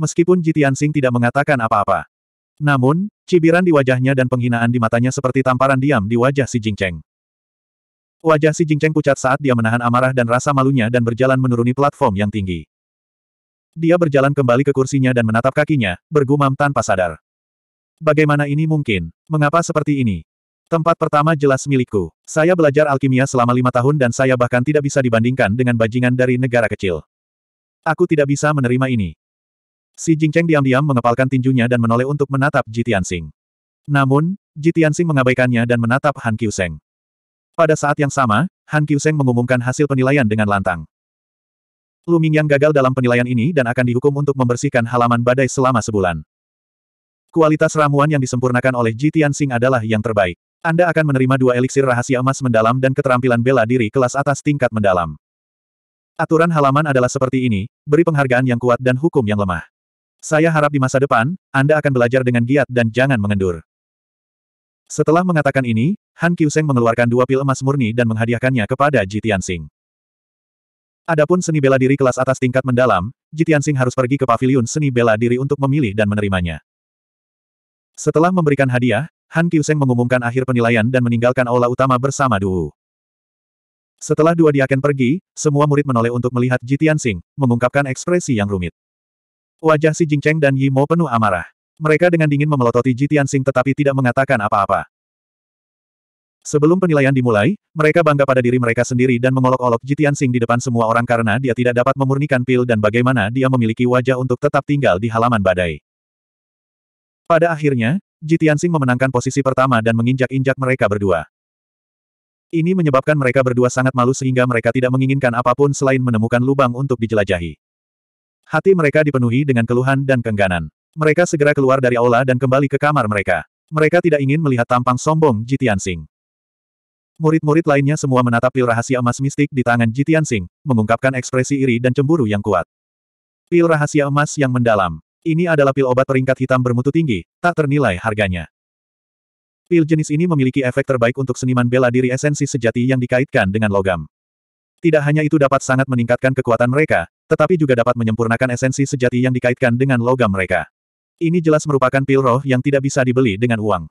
meskipun Jitian Sing tidak mengatakan apa-apa. Namun, cibiran di wajahnya dan penghinaan di matanya seperti tamparan diam di wajah si Jingcheng. Wajah si Jingcheng pucat saat dia menahan amarah dan rasa malunya dan berjalan menuruni platform yang tinggi. Dia berjalan kembali ke kursinya dan menatap kakinya, bergumam tanpa sadar. Bagaimana ini mungkin? Mengapa seperti ini? Tempat pertama jelas milikku. Saya belajar alkimia selama lima tahun dan saya bahkan tidak bisa dibandingkan dengan bajingan dari negara kecil. Aku tidak bisa menerima ini. Si Jingcheng diam-diam mengepalkan tinjunya dan menoleh untuk menatap Jitiansing. Namun, Jitiansing mengabaikannya dan menatap Han Qiuseng. Pada saat yang sama, Han Qiuseng mengumumkan hasil penilaian dengan lantang. Lu Mingyang gagal dalam penilaian ini dan akan dihukum untuk membersihkan halaman badai selama sebulan. Kualitas ramuan yang disempurnakan oleh Jitiansing adalah yang terbaik. Anda akan menerima dua eliksir rahasia emas mendalam dan keterampilan bela diri kelas atas tingkat mendalam. Aturan halaman adalah seperti ini, beri penghargaan yang kuat dan hukum yang lemah. Saya harap di masa depan, Anda akan belajar dengan giat dan jangan mengendur. Setelah mengatakan ini, Han Qiuseng mengeluarkan dua pil emas murni dan menghadiahkannya kepada Ji Tianxing. Adapun seni bela diri kelas atas tingkat mendalam, Ji Tianxing harus pergi ke pavilion seni bela diri untuk memilih dan menerimanya. Setelah memberikan hadiah, Han Qiuseng mengumumkan akhir penilaian dan meninggalkan aula utama bersama Du. Setelah dua diaken pergi, semua murid menoleh untuk melihat Ji Tianxing, mengungkapkan ekspresi yang rumit. Wajah si Jingcheng dan Yi Mo penuh amarah. Mereka dengan dingin memelototi Ji Tianxing tetapi tidak mengatakan apa-apa. Sebelum penilaian dimulai, mereka bangga pada diri mereka sendiri dan mengolok-olok Ji Tianxing di depan semua orang karena dia tidak dapat memurnikan pil dan bagaimana dia memiliki wajah untuk tetap tinggal di halaman badai. Pada akhirnya, Ji Tianxing memenangkan posisi pertama dan menginjak-injak mereka berdua. Ini menyebabkan mereka berdua sangat malu sehingga mereka tidak menginginkan apapun selain menemukan lubang untuk dijelajahi. Hati mereka dipenuhi dengan keluhan dan kengganan. Mereka segera keluar dari aula dan kembali ke kamar mereka. Mereka tidak ingin melihat tampang sombong Jitian Sing. Murid-murid lainnya semua menatap pil rahasia emas mistik di tangan Jitian Sing, mengungkapkan ekspresi iri dan cemburu yang kuat. Pil rahasia emas yang mendalam. Ini adalah pil obat peringkat hitam bermutu tinggi, tak ternilai harganya. Pil jenis ini memiliki efek terbaik untuk seniman bela diri esensi sejati yang dikaitkan dengan logam. Tidak hanya itu dapat sangat meningkatkan kekuatan mereka, tetapi juga dapat menyempurnakan esensi sejati yang dikaitkan dengan logam mereka. Ini jelas merupakan pil roh yang tidak bisa dibeli dengan uang.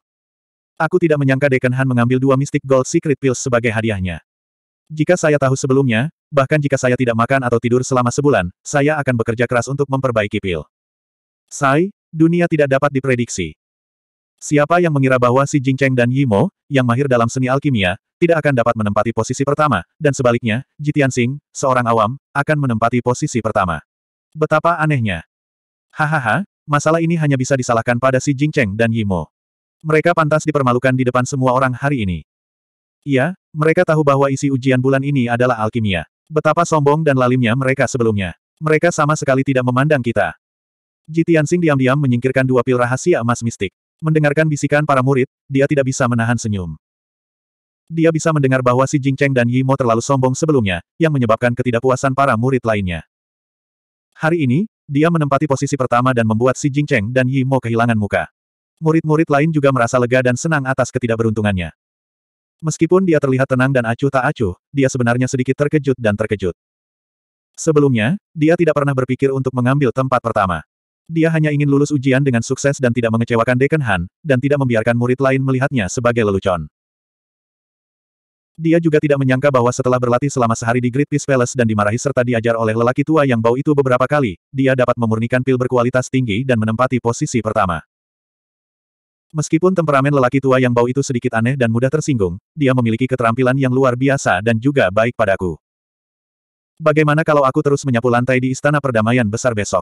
Aku tidak menyangka Deacon Han mengambil dua Mystic Gold Secret Pills sebagai hadiahnya. Jika saya tahu sebelumnya, bahkan jika saya tidak makan atau tidur selama sebulan, saya akan bekerja keras untuk memperbaiki pil. Sai, dunia tidak dapat diprediksi. Siapa yang mengira bahwa si Jingcheng dan Yimo, yang mahir dalam seni alkimia, tidak akan dapat menempati posisi pertama, dan sebaliknya, Jitian Sing, seorang awam, akan menempati posisi pertama. Betapa anehnya. Hahaha, masalah ini hanya bisa disalahkan pada si Jingcheng dan Yimo. Mereka pantas dipermalukan di depan semua orang hari ini. Iya, mereka tahu bahwa isi ujian bulan ini adalah alkimia. Betapa sombong dan lalimnya mereka sebelumnya. Mereka sama sekali tidak memandang kita. Jitian Sing diam-diam menyingkirkan dua pil rahasia emas mistik. Mendengarkan bisikan para murid, dia tidak bisa menahan senyum. Dia bisa mendengar bahwa si Jingcheng dan Yimo terlalu sombong sebelumnya, yang menyebabkan ketidakpuasan para murid lainnya. Hari ini, dia menempati posisi pertama dan membuat si Jingcheng dan Yimo kehilangan muka. Murid-murid lain juga merasa lega dan senang atas ketidakberuntungannya. Meskipun dia terlihat tenang dan acuh tak acuh, dia sebenarnya sedikit terkejut dan terkejut. Sebelumnya, dia tidak pernah berpikir untuk mengambil tempat pertama. Dia hanya ingin lulus ujian dengan sukses dan tidak mengecewakan Deken Han, dan tidak membiarkan murid lain melihatnya sebagai lelucon. Dia juga tidak menyangka bahwa setelah berlatih selama sehari di Great Peace Palace dan dimarahi serta diajar oleh lelaki tua yang bau itu beberapa kali, dia dapat memurnikan pil berkualitas tinggi dan menempati posisi pertama. Meskipun temperamen lelaki tua yang bau itu sedikit aneh dan mudah tersinggung, dia memiliki keterampilan yang luar biasa dan juga baik padaku. Bagaimana kalau aku terus menyapu lantai di Istana Perdamaian Besar besok?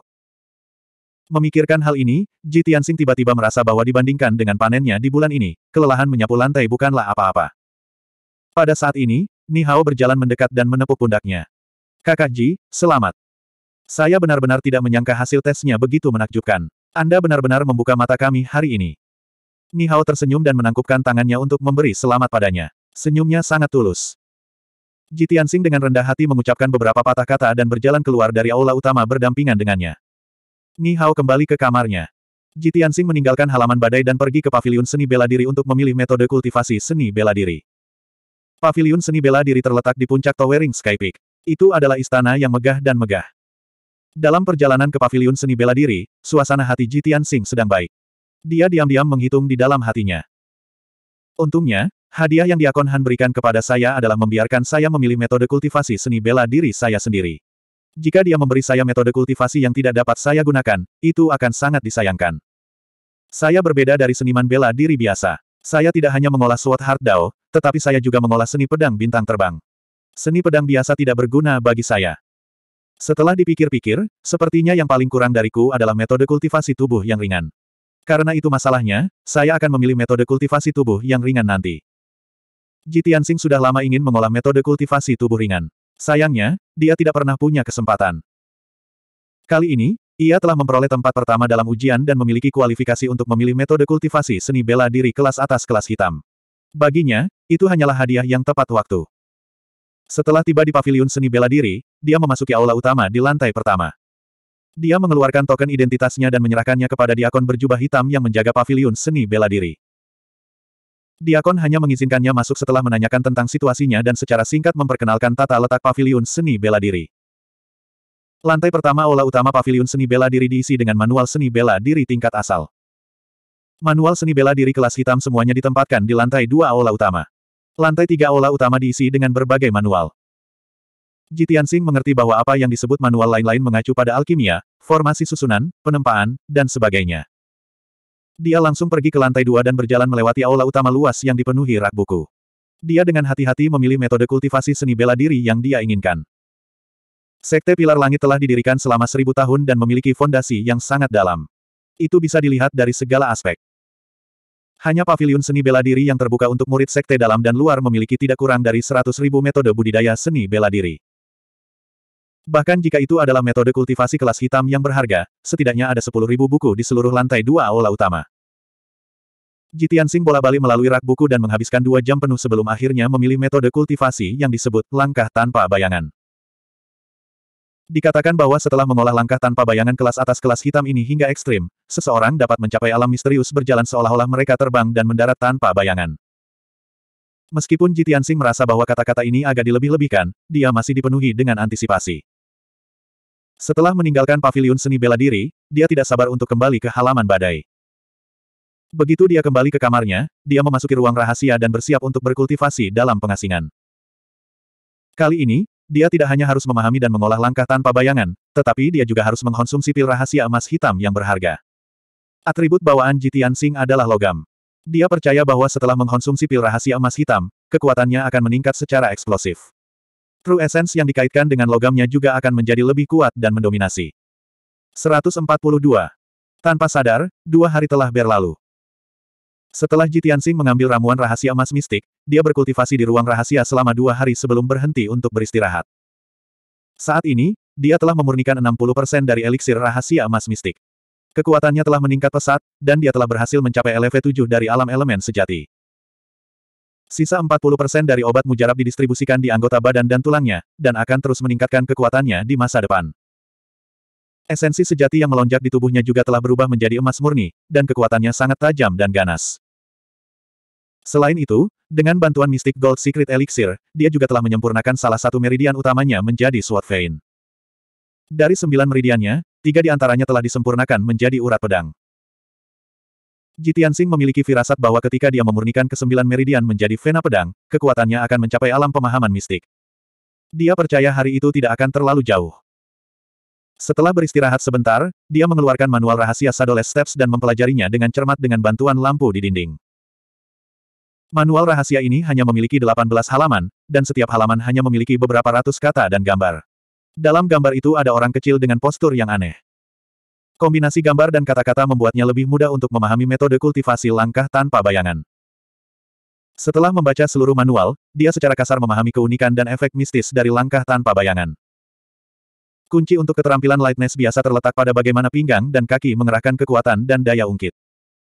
Memikirkan hal ini, Ji Tianxing tiba-tiba merasa bahwa dibandingkan dengan panennya di bulan ini, kelelahan menyapu lantai bukanlah apa-apa. Pada saat ini, Ni Hao berjalan mendekat dan menepuk pundaknya. Kakak Ji, selamat. Saya benar-benar tidak menyangka hasil tesnya begitu menakjubkan. Anda benar-benar membuka mata kami hari ini. Ni Hao tersenyum dan menangkupkan tangannya untuk memberi selamat padanya. Senyumnya sangat tulus. Ji Tianxing dengan rendah hati mengucapkan beberapa patah kata dan berjalan keluar dari aula utama berdampingan dengannya. Ni Hao kembali ke kamarnya. Ji Tianxing meninggalkan halaman badai dan pergi ke paviliun seni bela diri untuk memilih metode kultivasi seni bela diri. Paviliun seni bela diri terletak di puncak Towering Sky Peak. Itu adalah istana yang megah dan megah. Dalam perjalanan ke paviliun seni bela diri, suasana hati Ji Tianxing sedang baik. Dia diam-diam menghitung di dalam hatinya. Untungnya, hadiah yang Diakon Han berikan kepada saya adalah membiarkan saya memilih metode kultivasi seni bela diri saya sendiri. Jika dia memberi saya metode kultivasi yang tidak dapat saya gunakan, itu akan sangat disayangkan. Saya berbeda dari seniman bela diri biasa. Saya tidak hanya mengolah Sword Heart Dao, tetapi saya juga mengolah seni pedang bintang terbang. Seni pedang biasa tidak berguna bagi saya. Setelah dipikir-pikir, sepertinya yang paling kurang dariku adalah metode kultivasi tubuh yang ringan. Karena itu masalahnya, saya akan memilih metode kultivasi tubuh yang ringan nanti. Jitiansing sudah lama ingin mengolah metode kultivasi tubuh ringan. Sayangnya, dia tidak pernah punya kesempatan. Kali ini, ia telah memperoleh tempat pertama dalam ujian dan memiliki kualifikasi untuk memilih metode kultivasi seni bela diri kelas atas kelas hitam. Baginya, itu hanyalah hadiah yang tepat waktu. Setelah tiba di paviliun seni bela diri, dia memasuki aula utama di lantai pertama. Dia mengeluarkan token identitasnya dan menyerahkannya kepada diakon berjubah hitam yang menjaga paviliun seni bela diri. Diakon hanya mengizinkannya masuk setelah menanyakan tentang situasinya dan secara singkat memperkenalkan tata letak pavilion seni bela diri. Lantai pertama aula utama pavilion seni bela diri diisi dengan manual seni bela diri tingkat asal. Manual seni bela diri kelas hitam semuanya ditempatkan di lantai dua aula utama. Lantai tiga aula utama diisi dengan berbagai manual. Jitian Singh mengerti bahwa apa yang disebut manual lain-lain mengacu pada alkimia, formasi susunan, penempaan, dan sebagainya. Dia langsung pergi ke lantai dua dan berjalan melewati aula utama luas yang dipenuhi rak buku. Dia dengan hati-hati memilih metode kultivasi seni bela diri yang dia inginkan. Sekte Pilar Langit telah didirikan selama seribu tahun dan memiliki fondasi yang sangat dalam. Itu bisa dilihat dari segala aspek. Hanya paviliun seni bela diri yang terbuka untuk murid sekte dalam dan luar memiliki tidak kurang dari 100.000 metode budidaya seni bela diri. Bahkan jika itu adalah metode kultivasi kelas hitam yang berharga, setidaknya ada 10.000 buku di seluruh lantai dua aula utama. Jitian Sing bola-balik melalui rak buku dan menghabiskan dua jam penuh sebelum akhirnya memilih metode kultivasi yang disebut langkah tanpa bayangan. Dikatakan bahwa setelah mengolah langkah tanpa bayangan kelas atas kelas hitam ini hingga ekstrim, seseorang dapat mencapai alam misterius berjalan seolah-olah mereka terbang dan mendarat tanpa bayangan. Meskipun Jitian Sing merasa bahwa kata-kata ini agak dilebih-lebihkan, dia masih dipenuhi dengan antisipasi. Setelah meninggalkan paviliun seni bela diri, dia tidak sabar untuk kembali ke halaman badai. Begitu dia kembali ke kamarnya, dia memasuki ruang rahasia dan bersiap untuk berkultivasi dalam pengasingan. Kali ini, dia tidak hanya harus memahami dan mengolah langkah tanpa bayangan, tetapi dia juga harus mengkonsumsi pil rahasia emas hitam yang berharga. Atribut bawaan Jitian Sing adalah logam. Dia percaya bahwa setelah mengkonsumsi pil rahasia emas hitam, kekuatannya akan meningkat secara eksplosif. True Essence yang dikaitkan dengan logamnya juga akan menjadi lebih kuat dan mendominasi. 142. Tanpa sadar, dua hari telah berlalu. Setelah Jitiansing mengambil ramuan rahasia emas mistik, dia berkultivasi di ruang rahasia selama dua hari sebelum berhenti untuk beristirahat. Saat ini, dia telah memurnikan 60% dari eliksir rahasia emas mistik. Kekuatannya telah meningkat pesat, dan dia telah berhasil mencapai LV7 dari alam elemen sejati. Sisa 40% dari obat mujarab didistribusikan di anggota badan dan tulangnya, dan akan terus meningkatkan kekuatannya di masa depan. Esensi sejati yang melonjak di tubuhnya juga telah berubah menjadi emas murni, dan kekuatannya sangat tajam dan ganas. Selain itu, dengan bantuan mistik Gold Secret Elixir, dia juga telah menyempurnakan salah satu meridian utamanya menjadi Sword Vein. Dari sembilan meridiannya, tiga di antaranya telah disempurnakan menjadi urat pedang. Jitian Sing memiliki firasat bahwa ketika dia memurnikan kesembilan meridian menjadi Vena Pedang, kekuatannya akan mencapai alam pemahaman mistik. Dia percaya hari itu tidak akan terlalu jauh. Setelah beristirahat sebentar, dia mengeluarkan manual rahasia Sadoles Steps dan mempelajarinya dengan cermat dengan bantuan lampu di dinding. Manual rahasia ini hanya memiliki 18 halaman, dan setiap halaman hanya memiliki beberapa ratus kata dan gambar. Dalam gambar itu ada orang kecil dengan postur yang aneh. Kombinasi gambar dan kata-kata membuatnya lebih mudah untuk memahami metode kultivasi langkah tanpa bayangan. Setelah membaca seluruh manual, dia secara kasar memahami keunikan dan efek mistis dari langkah tanpa bayangan. Kunci untuk keterampilan lightness biasa terletak pada bagaimana pinggang dan kaki mengerahkan kekuatan dan daya ungkit.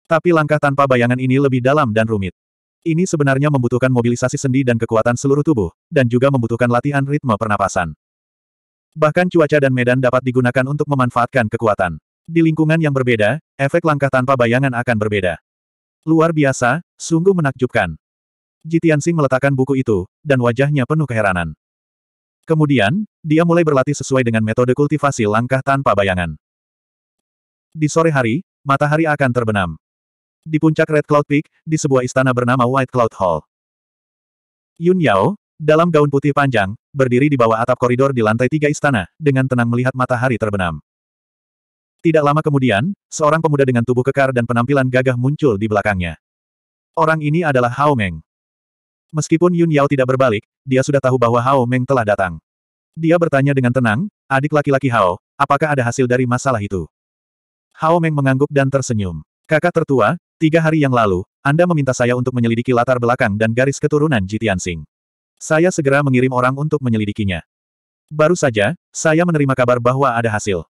Tapi langkah tanpa bayangan ini lebih dalam dan rumit. Ini sebenarnya membutuhkan mobilisasi sendi dan kekuatan seluruh tubuh, dan juga membutuhkan latihan ritme pernapasan. Bahkan cuaca dan medan dapat digunakan untuk memanfaatkan kekuatan. Di lingkungan yang berbeda, efek langkah tanpa bayangan akan berbeda. Luar biasa, sungguh menakjubkan. Jitiansing meletakkan buku itu, dan wajahnya penuh keheranan. Kemudian, dia mulai berlatih sesuai dengan metode kultivasi langkah tanpa bayangan. Di sore hari, matahari akan terbenam. Di puncak Red Cloud Peak, di sebuah istana bernama White Cloud Hall. Yun Yao, dalam gaun putih panjang, berdiri di bawah atap koridor di lantai tiga istana, dengan tenang melihat matahari terbenam. Tidak lama kemudian, seorang pemuda dengan tubuh kekar dan penampilan gagah muncul di belakangnya. Orang ini adalah Hao Meng. Meskipun Yun Yao tidak berbalik, dia sudah tahu bahwa Hao Meng telah datang. Dia bertanya dengan tenang, adik laki-laki Hao, apakah ada hasil dari masalah itu? Hao Meng mengangguk dan tersenyum. Kakak tertua, tiga hari yang lalu, Anda meminta saya untuk menyelidiki latar belakang dan garis keturunan Jitian Sing. Saya segera mengirim orang untuk menyelidikinya. Baru saja, saya menerima kabar bahwa ada hasil.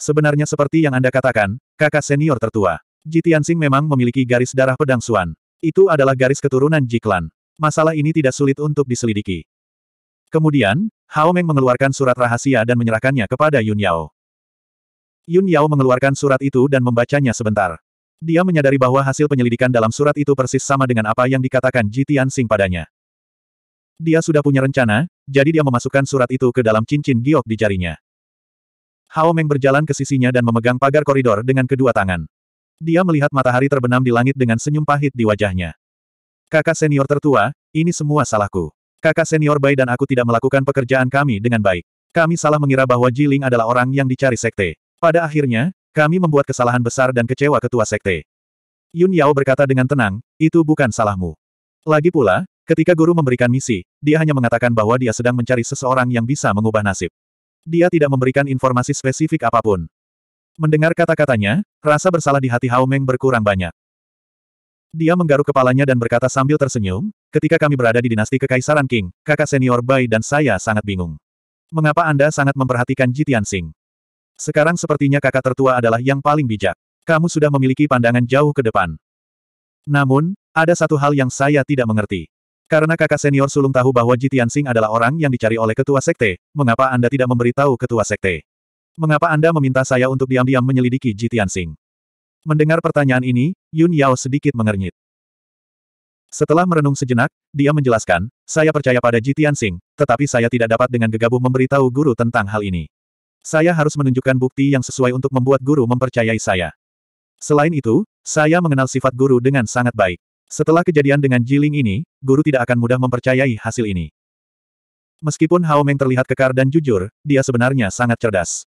Sebenarnya seperti yang Anda katakan, kakak senior tertua. Ji Tianxing memang memiliki garis darah pedang Suan. Itu adalah garis keturunan Ji Klan. Masalah ini tidak sulit untuk diselidiki. Kemudian, Hao Meng mengeluarkan surat rahasia dan menyerahkannya kepada Yun Yao. Yun Yao mengeluarkan surat itu dan membacanya sebentar. Dia menyadari bahwa hasil penyelidikan dalam surat itu persis sama dengan apa yang dikatakan Ji Tianxing padanya. Dia sudah punya rencana, jadi dia memasukkan surat itu ke dalam cincin giok di jarinya. Hao Meng berjalan ke sisinya dan memegang pagar koridor dengan kedua tangan. Dia melihat matahari terbenam di langit dengan senyum pahit di wajahnya. Kakak senior tertua, ini semua salahku. Kakak senior Bai dan aku tidak melakukan pekerjaan kami dengan baik. Kami salah mengira bahwa Jiling adalah orang yang dicari sekte. Pada akhirnya, kami membuat kesalahan besar dan kecewa ketua sekte. Yun Yao berkata dengan tenang, itu bukan salahmu. Lagi pula, ketika guru memberikan misi, dia hanya mengatakan bahwa dia sedang mencari seseorang yang bisa mengubah nasib. Dia tidak memberikan informasi spesifik apapun. Mendengar kata-katanya, rasa bersalah di hati Hao Meng berkurang banyak. Dia menggaruk kepalanya dan berkata sambil tersenyum, ketika kami berada di dinasti Kekaisaran King, kakak senior Bai dan saya sangat bingung. Mengapa Anda sangat memperhatikan Jitian Sing? Sekarang sepertinya kakak tertua adalah yang paling bijak. Kamu sudah memiliki pandangan jauh ke depan. Namun, ada satu hal yang saya tidak mengerti. Karena kakak senior sulung tahu bahwa Jitian Tianxing adalah orang yang dicari oleh ketua sekte, mengapa Anda tidak memberitahu ketua sekte? Mengapa Anda meminta saya untuk diam-diam menyelidiki Jitian Tianxing? Mendengar pertanyaan ini, Yun Yao sedikit mengernyit. Setelah merenung sejenak, dia menjelaskan, saya percaya pada Jitian Tianxing, tetapi saya tidak dapat dengan gegabah memberitahu guru tentang hal ini. Saya harus menunjukkan bukti yang sesuai untuk membuat guru mempercayai saya. Selain itu, saya mengenal sifat guru dengan sangat baik. Setelah kejadian dengan Jiling ini, guru tidak akan mudah mempercayai hasil ini. Meskipun Hao Meng terlihat kekar dan jujur, dia sebenarnya sangat cerdas.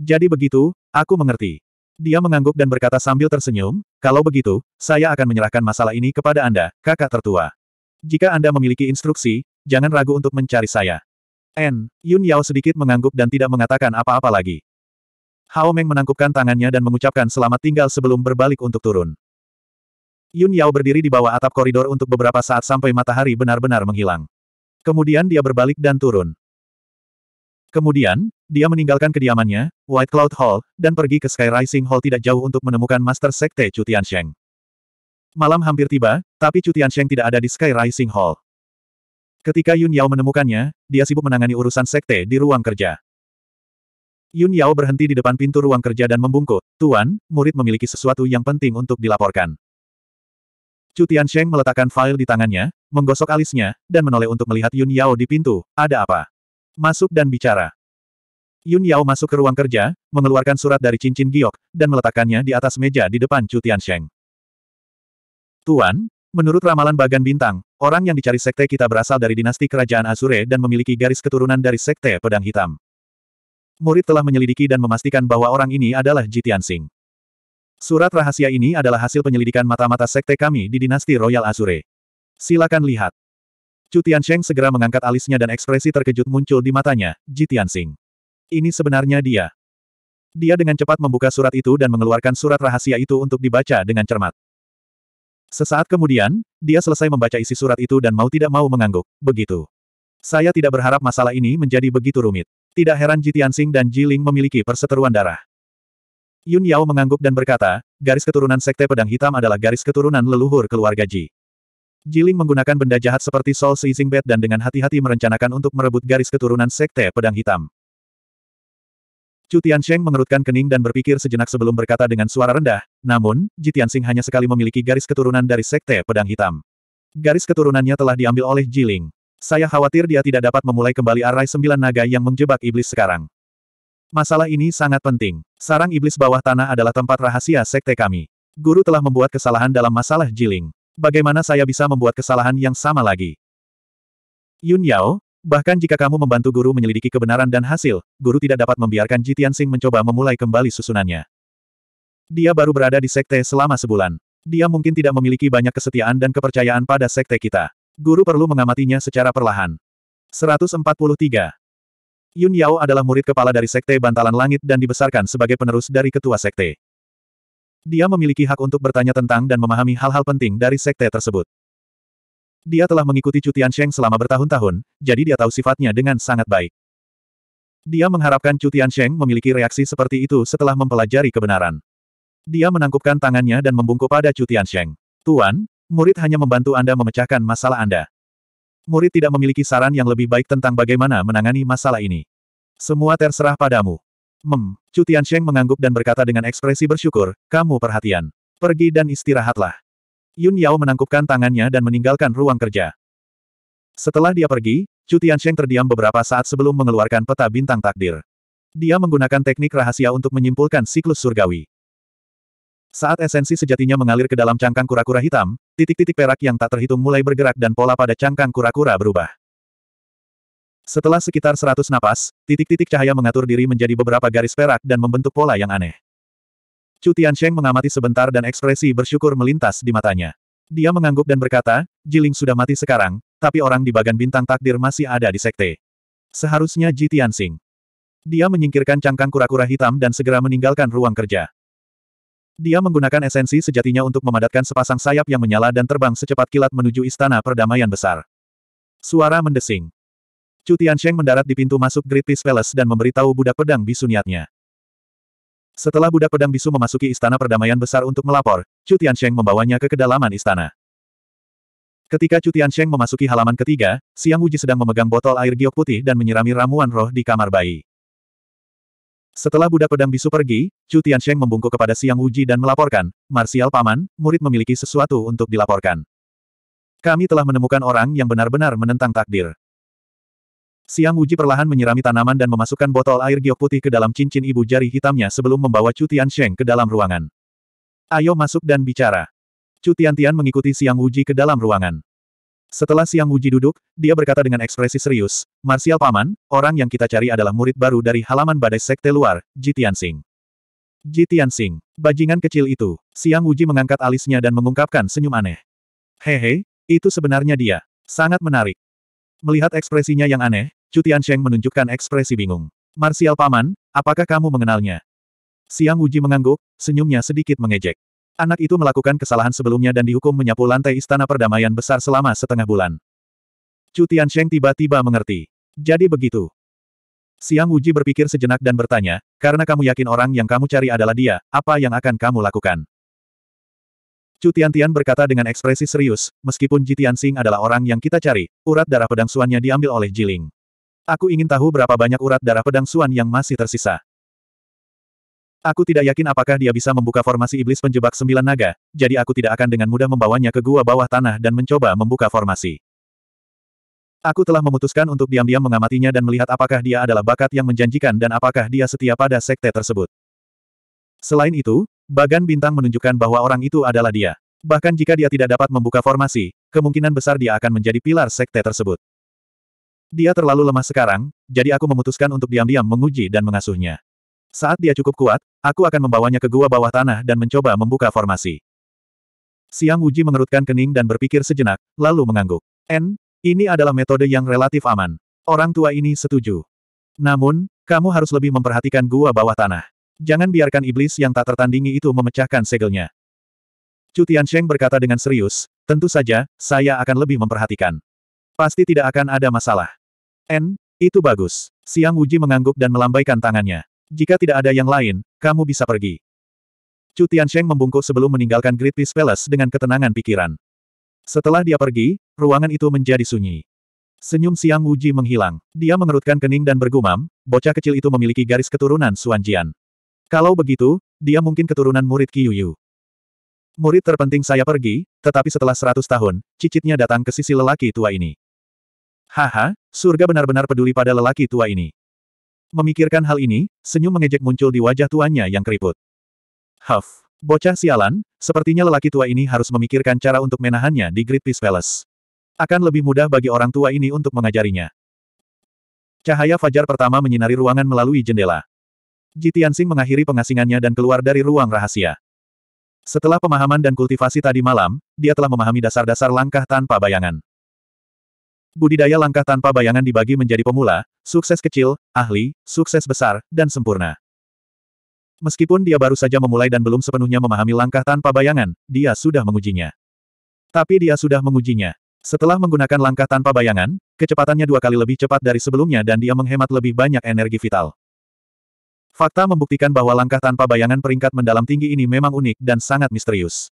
Jadi begitu, aku mengerti. Dia mengangguk dan berkata sambil tersenyum, kalau begitu, saya akan menyerahkan masalah ini kepada Anda, kakak tertua. Jika Anda memiliki instruksi, jangan ragu untuk mencari saya. N. Yun Yao sedikit mengangguk dan tidak mengatakan apa-apa lagi. Hao Meng menangkupkan tangannya dan mengucapkan selamat tinggal sebelum berbalik untuk turun. Yun Yao berdiri di bawah atap koridor untuk beberapa saat sampai matahari benar-benar menghilang. Kemudian dia berbalik dan turun. Kemudian, dia meninggalkan kediamannya, White Cloud Hall, dan pergi ke Sky Rising Hall tidak jauh untuk menemukan Master Sekte Cutian Sheng. Malam hampir tiba, tapi Cutian Sheng tidak ada di Sky Rising Hall. Ketika Yun Yao menemukannya, dia sibuk menangani urusan sekte di ruang kerja. Yun Yao berhenti di depan pintu ruang kerja dan membungkuk, Tuan, murid memiliki sesuatu yang penting untuk dilaporkan. Chu Tiansheng meletakkan file di tangannya, menggosok alisnya, dan menoleh untuk melihat Yun Yao di pintu, ada apa? Masuk dan bicara. Yun Yao masuk ke ruang kerja, mengeluarkan surat dari cincin giok, dan meletakkannya di atas meja di depan Chu Tiansheng. Tuan, menurut ramalan Bagan Bintang, orang yang dicari sekte kita berasal dari dinasti kerajaan Azure dan memiliki garis keturunan dari sekte pedang hitam. Murid telah menyelidiki dan memastikan bahwa orang ini adalah Ji Tianxing. Surat rahasia ini adalah hasil penyelidikan mata-mata sekte kami di dinasti Royal Azure. Silakan lihat. Cutian Sheng segera mengangkat alisnya dan ekspresi terkejut muncul di matanya, Jitian Sing. Ini sebenarnya dia. Dia dengan cepat membuka surat itu dan mengeluarkan surat rahasia itu untuk dibaca dengan cermat. Sesaat kemudian, dia selesai membaca isi surat itu dan mau tidak mau mengangguk, begitu. Saya tidak berharap masalah ini menjadi begitu rumit. Tidak heran Jitian Sing dan Ji Ling memiliki perseteruan darah. Yun Yao mengangguk dan berkata, garis keturunan Sekte Pedang Hitam adalah garis keturunan leluhur keluarga Ji. Jiling menggunakan benda jahat seperti Soul Seizing Bed dan dengan hati-hati merencanakan untuk merebut garis keturunan Sekte Pedang Hitam. Cutian Sheng mengerutkan kening dan berpikir sejenak sebelum berkata dengan suara rendah, namun, Ji Sing hanya sekali memiliki garis keturunan dari Sekte Pedang Hitam. Garis keturunannya telah diambil oleh Jiling. Saya khawatir dia tidak dapat memulai kembali arai sembilan naga yang menjebak iblis sekarang. Masalah ini sangat penting. Sarang iblis bawah tanah adalah tempat rahasia sekte kami. Guru telah membuat kesalahan dalam masalah Jiling. Bagaimana saya bisa membuat kesalahan yang sama lagi? Yun Yao, bahkan jika kamu membantu guru menyelidiki kebenaran dan hasil, guru tidak dapat membiarkan Ji Tianxing mencoba memulai kembali susunannya. Dia baru berada di sekte selama sebulan. Dia mungkin tidak memiliki banyak kesetiaan dan kepercayaan pada sekte kita. Guru perlu mengamatinya secara perlahan. 143. Yun Yao adalah murid kepala dari Sekte Bantalan Langit dan dibesarkan sebagai penerus dari ketua Sekte. Dia memiliki hak untuk bertanya tentang dan memahami hal-hal penting dari Sekte tersebut. Dia telah mengikuti Cutian Sheng selama bertahun-tahun, jadi dia tahu sifatnya dengan sangat baik. Dia mengharapkan Cutian Sheng memiliki reaksi seperti itu setelah mempelajari kebenaran. Dia menangkupkan tangannya dan membungkuk pada Cutian Sheng. Tuan, murid hanya membantu Anda memecahkan masalah Anda. Murid tidak memiliki saran yang lebih baik tentang bagaimana menangani masalah ini. Semua terserah padamu. Mem, Chu Tiansheng mengangguk dan berkata dengan ekspresi bersyukur, kamu perhatian. Pergi dan istirahatlah. Yun Yao menangkupkan tangannya dan meninggalkan ruang kerja. Setelah dia pergi, Chu Tiansheng terdiam beberapa saat sebelum mengeluarkan peta bintang takdir. Dia menggunakan teknik rahasia untuk menyimpulkan siklus surgawi. Saat esensi sejatinya mengalir ke dalam cangkang kura-kura hitam, titik-titik perak yang tak terhitung mulai bergerak dan pola pada cangkang kura-kura berubah. Setelah sekitar seratus napas, titik-titik cahaya mengatur diri menjadi beberapa garis perak dan membentuk pola yang aneh. Chu Tiansheng mengamati sebentar dan ekspresi bersyukur melintas di matanya. Dia mengangguk dan berkata, Jiling sudah mati sekarang, tapi orang di bagan bintang takdir masih ada di sekte. Seharusnya Ji Tianxing. Dia menyingkirkan cangkang kura-kura hitam dan segera meninggalkan ruang kerja. Dia menggunakan esensi sejatinya untuk memadatkan sepasang sayap yang menyala dan terbang secepat kilat menuju istana perdamaian besar. Suara mendesing. Chu Tiansheng mendarat di pintu masuk Great Peace Palace dan memberitahu budak pedang bisu niatnya. Setelah budak pedang bisu memasuki istana perdamaian besar untuk melapor, Chu Tiansheng membawanya ke kedalaman istana. Ketika Chu Tiansheng memasuki halaman ketiga, Siang Wuji sedang memegang botol air giok putih dan menyirami ramuan roh di kamar bayi. Setelah Buddha Pedang Bisu pergi, Chu Sheng membungkuk kepada Siang Wuji dan melaporkan, Marsial Paman, murid memiliki sesuatu untuk dilaporkan. Kami telah menemukan orang yang benar-benar menentang takdir. Siang Wuji perlahan menyirami tanaman dan memasukkan botol air giok putih ke dalam cincin ibu jari hitamnya sebelum membawa Chu Sheng ke dalam ruangan. Ayo masuk dan bicara. Chu Tian mengikuti Siang Wuji ke dalam ruangan. Setelah Siang Wuji duduk, dia berkata dengan ekspresi serius, Marsial Paman, orang yang kita cari adalah murid baru dari halaman badai sekte luar, Ji Tianxing. Ji Tianxing, bajingan kecil itu, Siang Wuji mengangkat alisnya dan mengungkapkan senyum aneh. Hehe, itu sebenarnya dia. Sangat menarik. Melihat ekspresinya yang aneh, Chu Tianxing menunjukkan ekspresi bingung. Marsial Paman, apakah kamu mengenalnya? Siang Wuji mengangguk, senyumnya sedikit mengejek. Anak itu melakukan kesalahan sebelumnya dan dihukum menyapu lantai istana perdamaian besar selama setengah bulan. Chu Tiansheng tiba-tiba mengerti. Jadi begitu. Siang Uji berpikir sejenak dan bertanya, karena kamu yakin orang yang kamu cari adalah dia, apa yang akan kamu lakukan? Chu Tian berkata dengan ekspresi serius, meskipun Ji Tianxing adalah orang yang kita cari, urat darah pedang suannya diambil oleh Jiling. Aku ingin tahu berapa banyak urat darah pedang suan yang masih tersisa. Aku tidak yakin apakah dia bisa membuka formasi iblis penjebak sembilan naga, jadi aku tidak akan dengan mudah membawanya ke gua bawah tanah dan mencoba membuka formasi. Aku telah memutuskan untuk diam-diam mengamatinya dan melihat apakah dia adalah bakat yang menjanjikan dan apakah dia setia pada sekte tersebut. Selain itu, Bagan Bintang menunjukkan bahwa orang itu adalah dia. Bahkan jika dia tidak dapat membuka formasi, kemungkinan besar dia akan menjadi pilar sekte tersebut. Dia terlalu lemah sekarang, jadi aku memutuskan untuk diam-diam menguji dan mengasuhnya. Saat dia cukup kuat, aku akan membawanya ke gua bawah tanah dan mencoba membuka formasi. Siang Uji mengerutkan kening dan berpikir sejenak, lalu mengangguk. N, ini adalah metode yang relatif aman. Orang tua ini setuju. Namun, kamu harus lebih memperhatikan gua bawah tanah. Jangan biarkan iblis yang tak tertandingi itu memecahkan segelnya. Chu Sheng berkata dengan serius, tentu saja, saya akan lebih memperhatikan. Pasti tidak akan ada masalah. N, itu bagus. Siang Uji mengangguk dan melambaikan tangannya. Jika tidak ada yang lain, kamu bisa pergi. Chu Tiansheng membungkuk sebelum meninggalkan Great Peace Palace dengan ketenangan pikiran. Setelah dia pergi, ruangan itu menjadi sunyi. Senyum siang Wuji menghilang. Dia mengerutkan kening dan bergumam, bocah kecil itu memiliki garis keturunan Jian. Kalau begitu, dia mungkin keturunan murid Yu. Murid terpenting saya pergi, tetapi setelah seratus tahun, cicitnya datang ke sisi lelaki tua ini. Haha, surga benar-benar peduli pada lelaki tua ini. Memikirkan hal ini, senyum mengejek muncul di wajah tuannya yang keriput. Huff, bocah sialan, sepertinya lelaki tua ini harus memikirkan cara untuk menahannya di Great Peace Palace. Akan lebih mudah bagi orang tua ini untuk mengajarinya. Cahaya fajar pertama menyinari ruangan melalui jendela. Ji Tianxing mengakhiri pengasingannya dan keluar dari ruang rahasia. Setelah pemahaman dan kultivasi tadi malam, dia telah memahami dasar-dasar langkah tanpa bayangan. Budidaya langkah tanpa bayangan dibagi menjadi pemula, sukses kecil, ahli, sukses besar, dan sempurna. Meskipun dia baru saja memulai dan belum sepenuhnya memahami langkah tanpa bayangan, dia sudah mengujinya. Tapi dia sudah mengujinya. Setelah menggunakan langkah tanpa bayangan, kecepatannya dua kali lebih cepat dari sebelumnya dan dia menghemat lebih banyak energi vital. Fakta membuktikan bahwa langkah tanpa bayangan peringkat mendalam tinggi ini memang unik dan sangat misterius.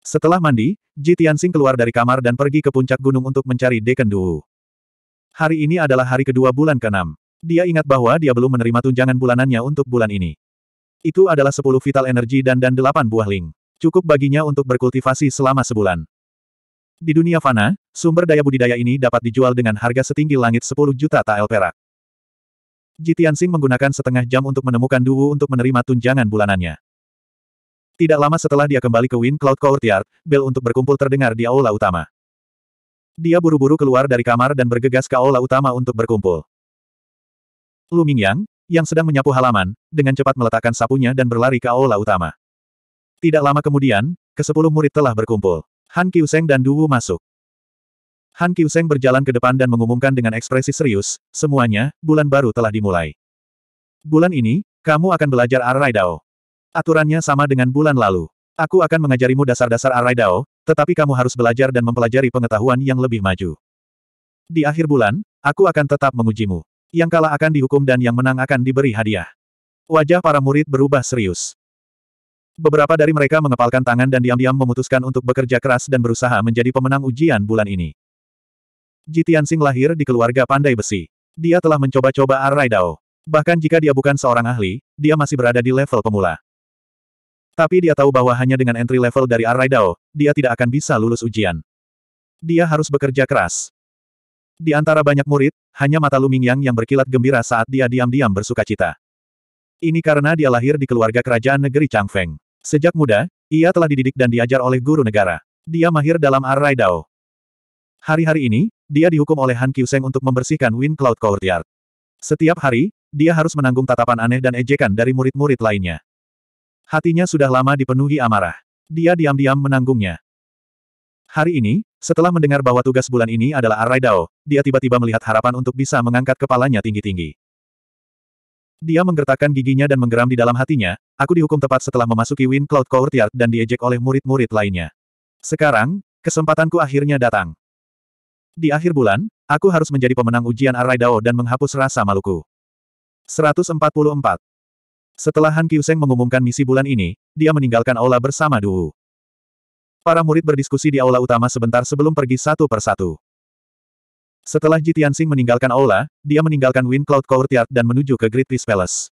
Setelah mandi, Ji Tianxing keluar dari kamar dan pergi ke puncak gunung untuk mencari Deken Duu. Hari ini adalah hari kedua bulan ke-6. Dia ingat bahwa dia belum menerima tunjangan bulanannya untuk bulan ini. Itu adalah 10 vital energi dan dan 8 buah ling. Cukup baginya untuk berkultivasi selama sebulan. Di dunia fana, sumber daya budidaya ini dapat dijual dengan harga setinggi langit 10 juta tael perak. Tianxing menggunakan setengah jam untuk menemukan Duwu untuk menerima tunjangan bulanannya. Tidak lama setelah dia kembali ke Wind Cloud Courtyard, bel untuk berkumpul terdengar di aula utama. Dia buru-buru keluar dari kamar dan bergegas ke aula utama untuk berkumpul. Lu Mingyang, yang sedang menyapu halaman, dengan cepat meletakkan sapunya dan berlari ke aula utama. Tidak lama kemudian, kesepuluh murid telah berkumpul. Han Kiuseng dan Du Wu masuk. Han Kiuseng berjalan ke depan dan mengumumkan dengan ekspresi serius, semuanya, bulan baru telah dimulai. Bulan ini, kamu akan belajar Arai Dao. Aturannya sama dengan bulan lalu. Aku akan mengajarimu dasar-dasar Arai Dao, tetapi kamu harus belajar dan mempelajari pengetahuan yang lebih maju. Di akhir bulan, aku akan tetap mengujimu. Yang kalah akan dihukum dan yang menang akan diberi hadiah. Wajah para murid berubah serius. Beberapa dari mereka mengepalkan tangan dan diam-diam memutuskan untuk bekerja keras dan berusaha menjadi pemenang ujian bulan ini. Jitian lahir di keluarga pandai besi. Dia telah mencoba-coba Arai Dao. Bahkan jika dia bukan seorang ahli, dia masih berada di level pemula. Tapi dia tahu bahwa hanya dengan entry level dari arai dao, dia tidak akan bisa lulus ujian. Dia harus bekerja keras. Di antara banyak murid, hanya mata Luming yang berkilat gembira saat dia diam-diam bersuka cita. Ini karena dia lahir di keluarga kerajaan negeri Changfeng. Sejak muda, ia telah dididik dan diajar oleh guru negara. Dia mahir dalam arai dao. Hari-hari ini, dia dihukum oleh Han Qiuseng untuk membersihkan Wind Cloud Courtyard. Setiap hari, dia harus menanggung tatapan aneh dan ejekan dari murid-murid lainnya. Hatinya sudah lama dipenuhi amarah. Dia diam-diam menanggungnya. Hari ini, setelah mendengar bahwa tugas bulan ini adalah Arai Dao, dia tiba-tiba melihat harapan untuk bisa mengangkat kepalanya tinggi-tinggi. Dia menggertakkan giginya dan menggeram di dalam hatinya, aku dihukum tepat setelah memasuki Wind Cloud Courtyard dan diejek oleh murid-murid lainnya. Sekarang, kesempatanku akhirnya datang. Di akhir bulan, aku harus menjadi pemenang ujian Arai Dao dan menghapus rasa maluku. 144. Setelah Han Kyuseng mengumumkan misi bulan ini, dia meninggalkan aula bersama Duwu. Para murid berdiskusi di aula utama sebentar sebelum pergi satu per satu. Setelah Ji Tianxing meninggalkan aula, dia meninggalkan Wind Cloud Courtyard dan menuju ke Great Peace Palace.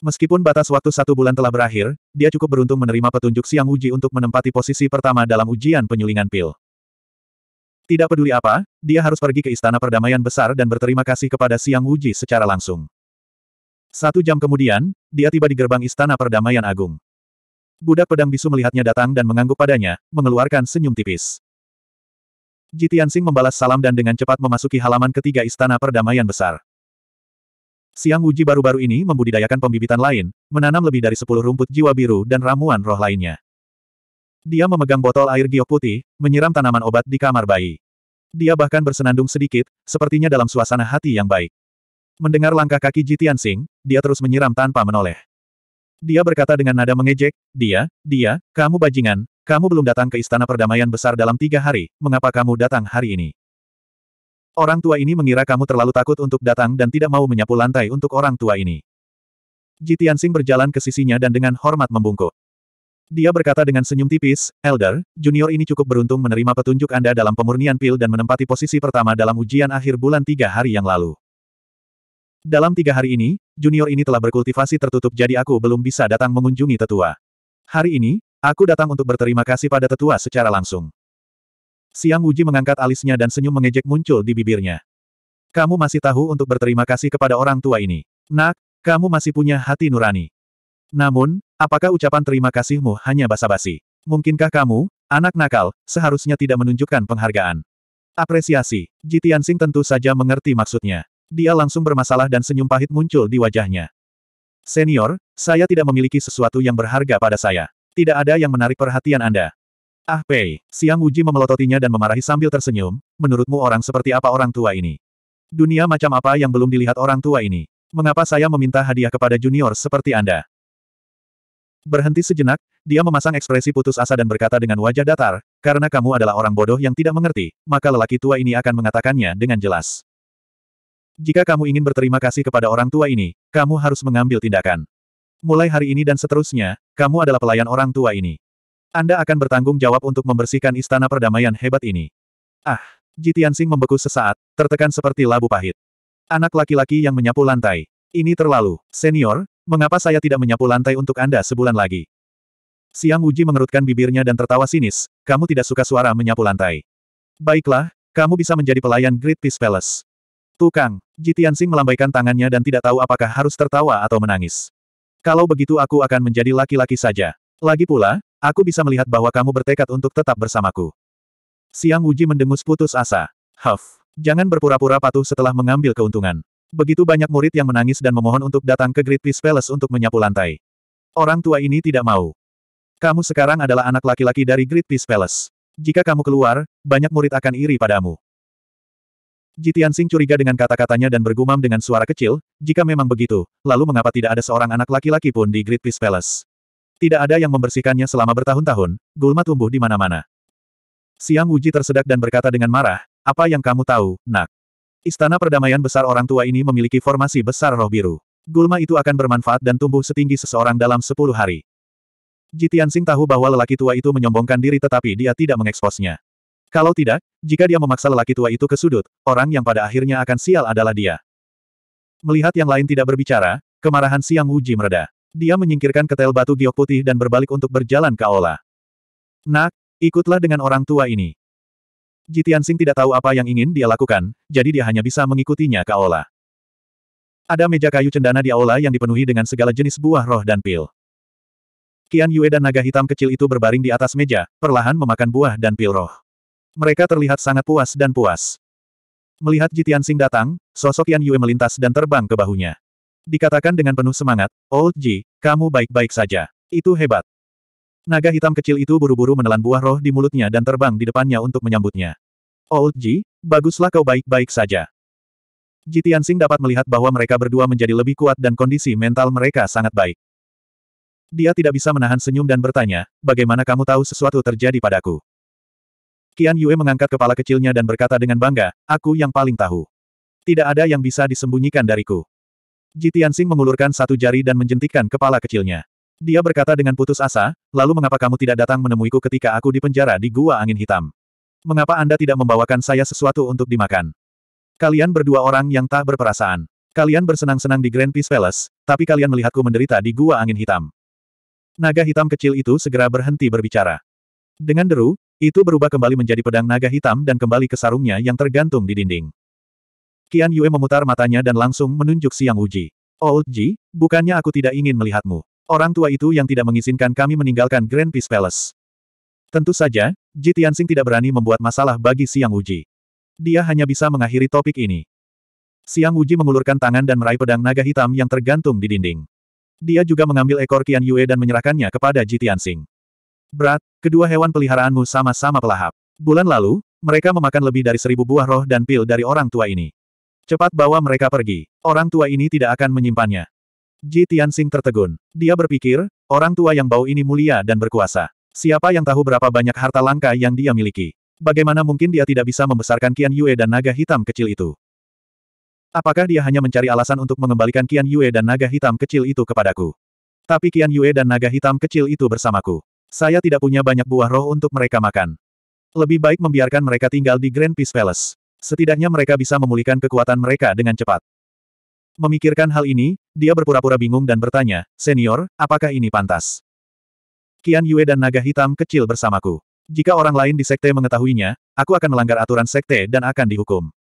Meskipun batas waktu satu bulan telah berakhir, dia cukup beruntung menerima petunjuk siang uji untuk menempati posisi pertama dalam ujian penyulingan pil. Tidak peduli apa, dia harus pergi ke Istana Perdamaian Besar dan berterima kasih kepada Siang Uji secara langsung. Satu jam kemudian, dia tiba di gerbang Istana Perdamaian Agung. Budak pedang bisu melihatnya datang dan mengangguk padanya, mengeluarkan senyum tipis. Jitiansing membalas salam dan dengan cepat memasuki halaman ketiga Istana Perdamaian Besar. Siang Wuji baru-baru ini membudidayakan pembibitan lain, menanam lebih dari sepuluh rumput jiwa biru dan ramuan roh lainnya. Dia memegang botol air giok putih, menyiram tanaman obat di kamar bayi. Dia bahkan bersenandung sedikit, sepertinya dalam suasana hati yang baik. Mendengar langkah kaki Jitian Sing, dia terus menyiram tanpa menoleh. Dia berkata dengan nada mengejek, dia, dia, kamu bajingan, kamu belum datang ke istana perdamaian besar dalam tiga hari, mengapa kamu datang hari ini? Orang tua ini mengira kamu terlalu takut untuk datang dan tidak mau menyapu lantai untuk orang tua ini. Jitian Sing berjalan ke sisinya dan dengan hormat membungkuk. Dia berkata dengan senyum tipis, Elder, junior ini cukup beruntung menerima petunjuk Anda dalam pemurnian pil dan menempati posisi pertama dalam ujian akhir bulan tiga hari yang lalu. Dalam tiga hari ini, junior ini telah berkultivasi tertutup jadi aku belum bisa datang mengunjungi tetua. Hari ini, aku datang untuk berterima kasih pada tetua secara langsung. Siang Wuji mengangkat alisnya dan senyum mengejek muncul di bibirnya. Kamu masih tahu untuk berterima kasih kepada orang tua ini. Nak, kamu masih punya hati nurani. Namun, apakah ucapan terima kasihmu hanya basa-basi? Mungkinkah kamu, anak nakal, seharusnya tidak menunjukkan penghargaan? Apresiasi, Jitiansing tentu saja mengerti maksudnya. Dia langsung bermasalah dan senyum pahit muncul di wajahnya. Senior, saya tidak memiliki sesuatu yang berharga pada saya. Tidak ada yang menarik perhatian Anda. Ah Pei, Siang Uji memelototinya dan memarahi sambil tersenyum, menurutmu orang seperti apa orang tua ini? Dunia macam apa yang belum dilihat orang tua ini? Mengapa saya meminta hadiah kepada junior seperti Anda? Berhenti sejenak, dia memasang ekspresi putus asa dan berkata dengan wajah datar, karena kamu adalah orang bodoh yang tidak mengerti, maka lelaki tua ini akan mengatakannya dengan jelas. Jika kamu ingin berterima kasih kepada orang tua ini, kamu harus mengambil tindakan. Mulai hari ini dan seterusnya, kamu adalah pelayan orang tua ini. Anda akan bertanggung jawab untuk membersihkan istana perdamaian hebat ini. Ah, Jitiansing membeku sesaat, tertekan seperti labu pahit. Anak laki-laki yang menyapu lantai. Ini terlalu, senior, mengapa saya tidak menyapu lantai untuk Anda sebulan lagi? Siang Uji mengerutkan bibirnya dan tertawa sinis, kamu tidak suka suara menyapu lantai. Baiklah, kamu bisa menjadi pelayan Great Peace Palace. Tukang, Sing melambaikan tangannya dan tidak tahu apakah harus tertawa atau menangis. Kalau begitu aku akan menjadi laki-laki saja. Lagi pula, aku bisa melihat bahwa kamu bertekad untuk tetap bersamaku. Siang Wuji mendengus putus asa. Huff, jangan berpura-pura patuh setelah mengambil keuntungan. Begitu banyak murid yang menangis dan memohon untuk datang ke Great Peace Palace untuk menyapu lantai. Orang tua ini tidak mau. Kamu sekarang adalah anak laki-laki dari Great Peace Palace. Jika kamu keluar, banyak murid akan iri padamu. Jitian Sing curiga dengan kata-katanya dan bergumam dengan suara kecil, jika memang begitu, lalu mengapa tidak ada seorang anak laki-laki pun di Great Peace Palace? Tidak ada yang membersihkannya selama bertahun-tahun, gulma tumbuh di mana-mana. Siang Wuji tersedak dan berkata dengan marah, apa yang kamu tahu, nak? Istana perdamaian besar orang tua ini memiliki formasi besar roh biru. Gulma itu akan bermanfaat dan tumbuh setinggi seseorang dalam sepuluh hari. Jitian Sing tahu bahwa lelaki tua itu menyombongkan diri tetapi dia tidak mengeksposnya. Kalau tidak, jika dia memaksa lelaki tua itu ke sudut, orang yang pada akhirnya akan sial adalah dia. Melihat yang lain tidak berbicara, kemarahan Siang Wuji mereda. Dia menyingkirkan ketel batu giok putih dan berbalik untuk berjalan ke aula. Nak, ikutlah dengan orang tua ini. Jitian Sing tidak tahu apa yang ingin dia lakukan, jadi dia hanya bisa mengikutinya ke aula. Ada meja kayu cendana di aula yang dipenuhi dengan segala jenis buah roh dan pil. Kian Yue dan naga hitam kecil itu berbaring di atas meja, perlahan memakan buah dan pil roh. Mereka terlihat sangat puas dan puas. Melihat Jitian Sing datang, sosok Yan Yue melintas dan terbang ke bahunya. Dikatakan dengan penuh semangat, Old Ji, kamu baik-baik saja. Itu hebat. Naga hitam kecil itu buru-buru menelan buah roh di mulutnya dan terbang di depannya untuk menyambutnya. Old Ji, baguslah kau baik-baik saja. Jitian Sing dapat melihat bahwa mereka berdua menjadi lebih kuat dan kondisi mental mereka sangat baik. Dia tidak bisa menahan senyum dan bertanya, bagaimana kamu tahu sesuatu terjadi padaku? Qian Yue mengangkat kepala kecilnya dan berkata dengan bangga, aku yang paling tahu. Tidak ada yang bisa disembunyikan dariku. Ji Tianxing mengulurkan satu jari dan menjentikkan kepala kecilnya. Dia berkata dengan putus asa, lalu mengapa kamu tidak datang menemuiku ketika aku dipenjara di Gua Angin Hitam? Mengapa Anda tidak membawakan saya sesuatu untuk dimakan? Kalian berdua orang yang tak berperasaan. Kalian bersenang-senang di Grand Peace Palace, tapi kalian melihatku menderita di Gua Angin Hitam. Naga hitam kecil itu segera berhenti berbicara. Dengan deru, itu berubah kembali menjadi pedang naga hitam dan kembali ke sarungnya yang tergantung di dinding. Qian Yue memutar matanya dan langsung menunjuk Siang Uji. Old oh, Ji, bukannya aku tidak ingin melihatmu. Orang tua itu yang tidak mengizinkan kami meninggalkan Grand Peace Palace. Tentu saja, Ji Tianxing tidak berani membuat masalah bagi Siang Uji. Dia hanya bisa mengakhiri topik ini. Siang Uji mengulurkan tangan dan meraih pedang naga hitam yang tergantung di dinding. Dia juga mengambil ekor Qian Yue dan menyerahkannya kepada Ji Tianxing berat, kedua hewan peliharaanmu sama-sama pelahap. Bulan lalu, mereka memakan lebih dari seribu buah roh dan pil dari orang tua ini. Cepat bawa mereka pergi. Orang tua ini tidak akan menyimpannya. Ji Tianxing tertegun. Dia berpikir, orang tua yang bau ini mulia dan berkuasa. Siapa yang tahu berapa banyak harta langka yang dia miliki? Bagaimana mungkin dia tidak bisa membesarkan Qian Yue dan naga hitam kecil itu? Apakah dia hanya mencari alasan untuk mengembalikan Qian Yue dan naga hitam kecil itu kepadaku? Tapi Qian Yue dan naga hitam kecil itu bersamaku. Saya tidak punya banyak buah roh untuk mereka makan. Lebih baik membiarkan mereka tinggal di Grand Peace Palace. Setidaknya mereka bisa memulihkan kekuatan mereka dengan cepat. Memikirkan hal ini, dia berpura-pura bingung dan bertanya, Senior, apakah ini pantas? Kian Yue dan naga hitam kecil bersamaku. Jika orang lain di sekte mengetahuinya, aku akan melanggar aturan sekte dan akan dihukum.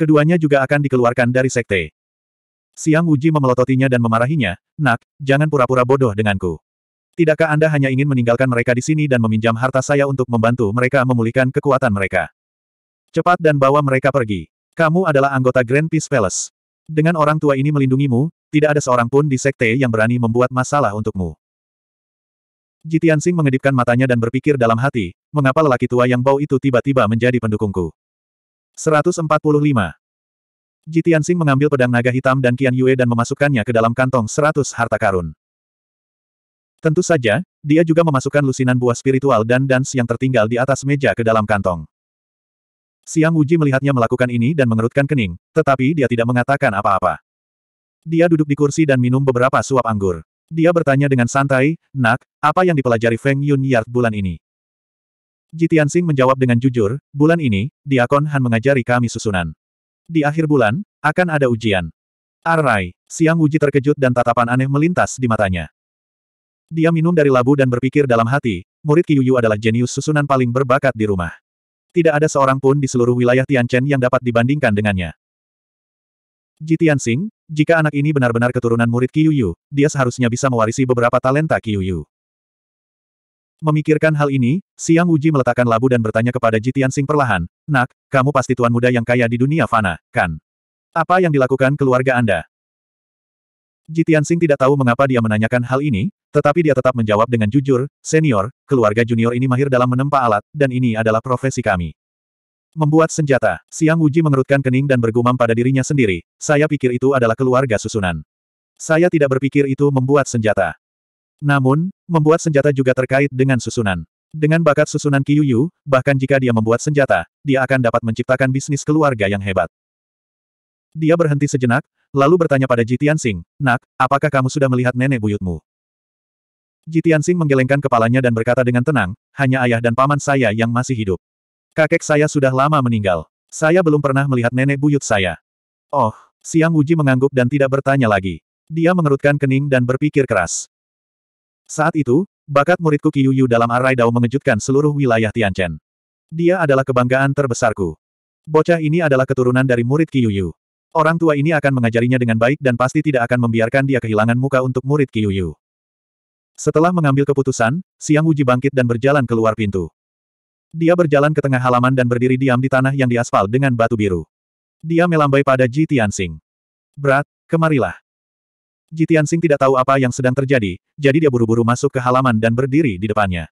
Keduanya juga akan dikeluarkan dari sekte. Siang Uji memelototinya dan memarahinya, Nak, jangan pura-pura bodoh denganku. Tidakkah Anda hanya ingin meninggalkan mereka di sini dan meminjam harta saya untuk membantu mereka memulihkan kekuatan mereka? Cepat dan bawa mereka pergi. Kamu adalah anggota Grand Peace Palace. Dengan orang tua ini melindungimu, tidak ada seorang pun di sekte yang berani membuat masalah untukmu. Jitian Sing mengedipkan matanya dan berpikir dalam hati, mengapa lelaki tua yang bau itu tiba-tiba menjadi pendukungku. 145. Jitian Sing mengambil pedang naga hitam dan Kian Yue dan memasukkannya ke dalam kantong 100 harta karun. Tentu saja, dia juga memasukkan lusinan buah spiritual dan dans yang tertinggal di atas meja ke dalam kantong. Siang Wuji melihatnya melakukan ini dan mengerutkan kening, tetapi dia tidak mengatakan apa-apa. Dia duduk di kursi dan minum beberapa suap anggur. Dia bertanya dengan santai, Nak, apa yang dipelajari Feng Yun Yard bulan ini? Jitian Sing menjawab dengan jujur, bulan ini, Diakon Han mengajari kami susunan. Di akhir bulan, akan ada ujian. Arai, Siang Wuji terkejut dan tatapan aneh melintas di matanya. Dia minum dari labu dan berpikir dalam hati, murid Qiuyu adalah jenius susunan paling berbakat di rumah. Tidak ada seorang pun di seluruh wilayah Tianchen yang dapat dibandingkan dengannya. Ji Tianxing, jika anak ini benar-benar keturunan murid Qiuyu, dia seharusnya bisa mewarisi beberapa talenta Qiuyu. Memikirkan hal ini, Siang Uji meletakkan labu dan bertanya kepada Ji Tianxing perlahan, Nak, kamu pasti tuan muda yang kaya di dunia fana, kan? Apa yang dilakukan keluarga Anda? Jitian Sing tidak tahu mengapa dia menanyakan hal ini, tetapi dia tetap menjawab dengan jujur, senior, keluarga junior ini mahir dalam menempa alat, dan ini adalah profesi kami. Membuat senjata, Siang Uji mengerutkan kening dan bergumam pada dirinya sendiri, saya pikir itu adalah keluarga susunan. Saya tidak berpikir itu membuat senjata. Namun, membuat senjata juga terkait dengan susunan. Dengan bakat susunan Kiyuyu, bahkan jika dia membuat senjata, dia akan dapat menciptakan bisnis keluarga yang hebat. Dia berhenti sejenak, lalu bertanya pada Ji Tianxing, Nak, apakah kamu sudah melihat nenek buyutmu? Ji Tianxing menggelengkan kepalanya dan berkata dengan tenang, hanya ayah dan paman saya yang masih hidup. Kakek saya sudah lama meninggal. Saya belum pernah melihat nenek buyut saya. Oh, Siang Wuji mengangguk dan tidak bertanya lagi. Dia mengerutkan kening dan berpikir keras. Saat itu, bakat muridku Yu dalam arai Dao mengejutkan seluruh wilayah Tianchen. Dia adalah kebanggaan terbesarku. Bocah ini adalah keturunan dari murid Yu. Orang tua ini akan mengajarinya dengan baik dan pasti tidak akan membiarkan dia kehilangan muka untuk murid Qiuyu. Setelah mengambil keputusan, Siang Wuji bangkit dan berjalan keluar pintu. Dia berjalan ke tengah halaman dan berdiri diam di tanah yang diaspal dengan batu biru. Dia melambai pada Ji Tianxing. Berat, kemarilah. Ji Tianxing tidak tahu apa yang sedang terjadi, jadi dia buru-buru masuk ke halaman dan berdiri di depannya.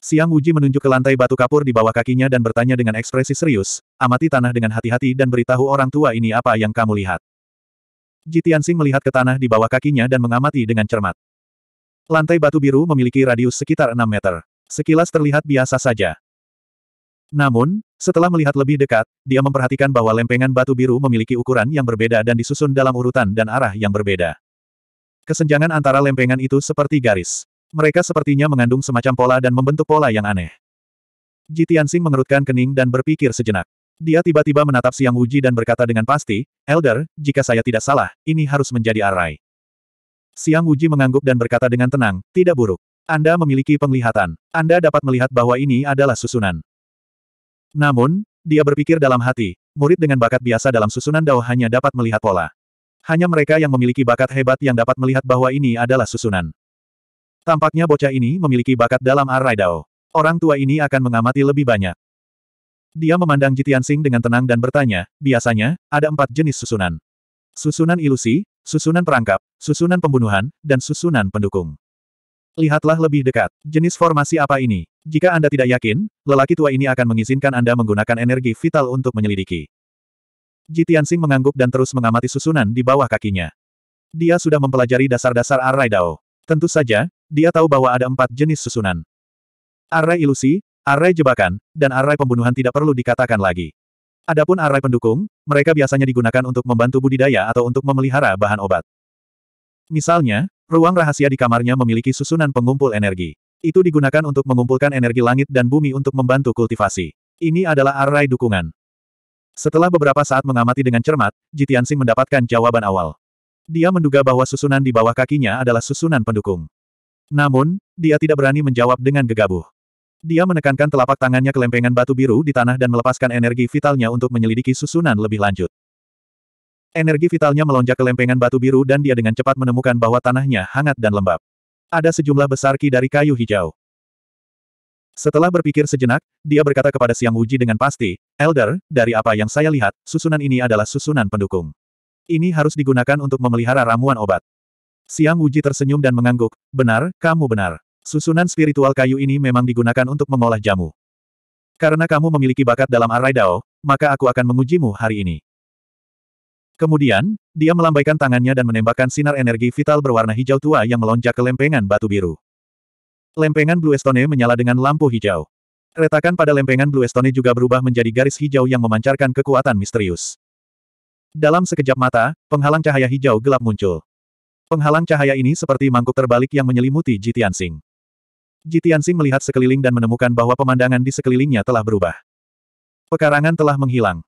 Siang Uji menunjuk ke lantai batu kapur di bawah kakinya dan bertanya dengan ekspresi serius, amati tanah dengan hati-hati dan beritahu orang tua ini apa yang kamu lihat. Jitiansing melihat ke tanah di bawah kakinya dan mengamati dengan cermat. Lantai batu biru memiliki radius sekitar 6 meter. Sekilas terlihat biasa saja. Namun, setelah melihat lebih dekat, dia memperhatikan bahwa lempengan batu biru memiliki ukuran yang berbeda dan disusun dalam urutan dan arah yang berbeda. Kesenjangan antara lempengan itu seperti garis. Mereka sepertinya mengandung semacam pola dan membentuk pola yang aneh. Ji Tianxing mengerutkan kening dan berpikir sejenak. Dia tiba-tiba menatap Siang Wuji dan berkata dengan pasti, Elder, jika saya tidak salah, ini harus menjadi arai. Siang Wuji mengangguk dan berkata dengan tenang, tidak buruk. Anda memiliki penglihatan. Anda dapat melihat bahwa ini adalah susunan. Namun, dia berpikir dalam hati, murid dengan bakat biasa dalam susunan dao hanya dapat melihat pola. Hanya mereka yang memiliki bakat hebat yang dapat melihat bahwa ini adalah susunan. Tampaknya bocah ini memiliki bakat dalam arai dao. Orang tua ini akan mengamati lebih banyak. Dia memandang Jitian Sing dengan tenang dan bertanya, biasanya, ada empat jenis susunan. Susunan ilusi, susunan perangkap, susunan pembunuhan, dan susunan pendukung. Lihatlah lebih dekat, jenis formasi apa ini. Jika Anda tidak yakin, lelaki tua ini akan mengizinkan Anda menggunakan energi vital untuk menyelidiki. Jitian Sing mengangguk dan terus mengamati susunan di bawah kakinya. Dia sudah mempelajari dasar-dasar arai dao. Tentu saja, dia tahu bahwa ada empat jenis susunan. Array ilusi, array jebakan, dan array pembunuhan tidak perlu dikatakan lagi. Adapun array pendukung, mereka biasanya digunakan untuk membantu budidaya atau untuk memelihara bahan obat. Misalnya, ruang rahasia di kamarnya memiliki susunan pengumpul energi. Itu digunakan untuk mengumpulkan energi langit dan bumi untuk membantu kultivasi. Ini adalah array dukungan. Setelah beberapa saat mengamati dengan cermat, Jitiansing mendapatkan jawaban awal. Dia menduga bahwa susunan di bawah kakinya adalah susunan pendukung. Namun, dia tidak berani menjawab dengan gegabah. Dia menekankan telapak tangannya ke lempengan batu biru di tanah dan melepaskan energi vitalnya untuk menyelidiki susunan lebih lanjut. Energi vitalnya melonjak ke lempengan batu biru dan dia dengan cepat menemukan bahwa tanahnya hangat dan lembab. Ada sejumlah besar ki dari kayu hijau. Setelah berpikir sejenak, dia berkata kepada Siang Uji dengan pasti, Elder, dari apa yang saya lihat, susunan ini adalah susunan pendukung. Ini harus digunakan untuk memelihara ramuan obat. Siang Wuji tersenyum dan mengangguk, benar, kamu benar. Susunan spiritual kayu ini memang digunakan untuk mengolah jamu. Karena kamu memiliki bakat dalam arai dao, maka aku akan mengujimu hari ini. Kemudian, dia melambaikan tangannya dan menembakkan sinar energi vital berwarna hijau tua yang melonjak ke lempengan batu biru. Lempengan blue stone menyala dengan lampu hijau. Retakan pada lempengan blue stone juga berubah menjadi garis hijau yang memancarkan kekuatan misterius. Dalam sekejap mata, penghalang cahaya hijau gelap muncul. Penghalang cahaya ini seperti mangkuk terbalik yang menyelimuti Jitian Sing melihat sekeliling dan menemukan bahwa pemandangan di sekelilingnya telah berubah. Pekarangan telah menghilang.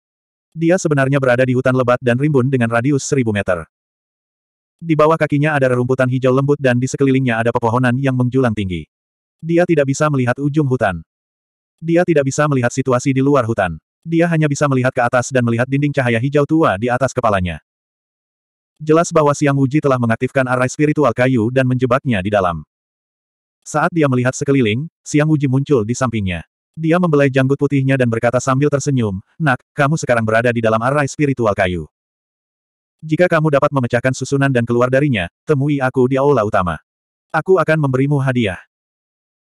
Dia sebenarnya berada di hutan lebat dan rimbun dengan radius seribu meter. Di bawah kakinya ada rerumputan hijau lembut dan di sekelilingnya ada pepohonan yang menjulang tinggi. Dia tidak bisa melihat ujung hutan. Dia tidak bisa melihat situasi di luar hutan. Dia hanya bisa melihat ke atas dan melihat dinding cahaya hijau tua di atas kepalanya. Jelas bahwa Siang Wuji telah mengaktifkan arai spiritual kayu dan menjebaknya di dalam. Saat dia melihat sekeliling, Siang Wuji muncul di sampingnya. Dia membelai janggut putihnya dan berkata sambil tersenyum, Nak, kamu sekarang berada di dalam arai spiritual kayu. Jika kamu dapat memecahkan susunan dan keluar darinya, temui aku di aula utama. Aku akan memberimu hadiah.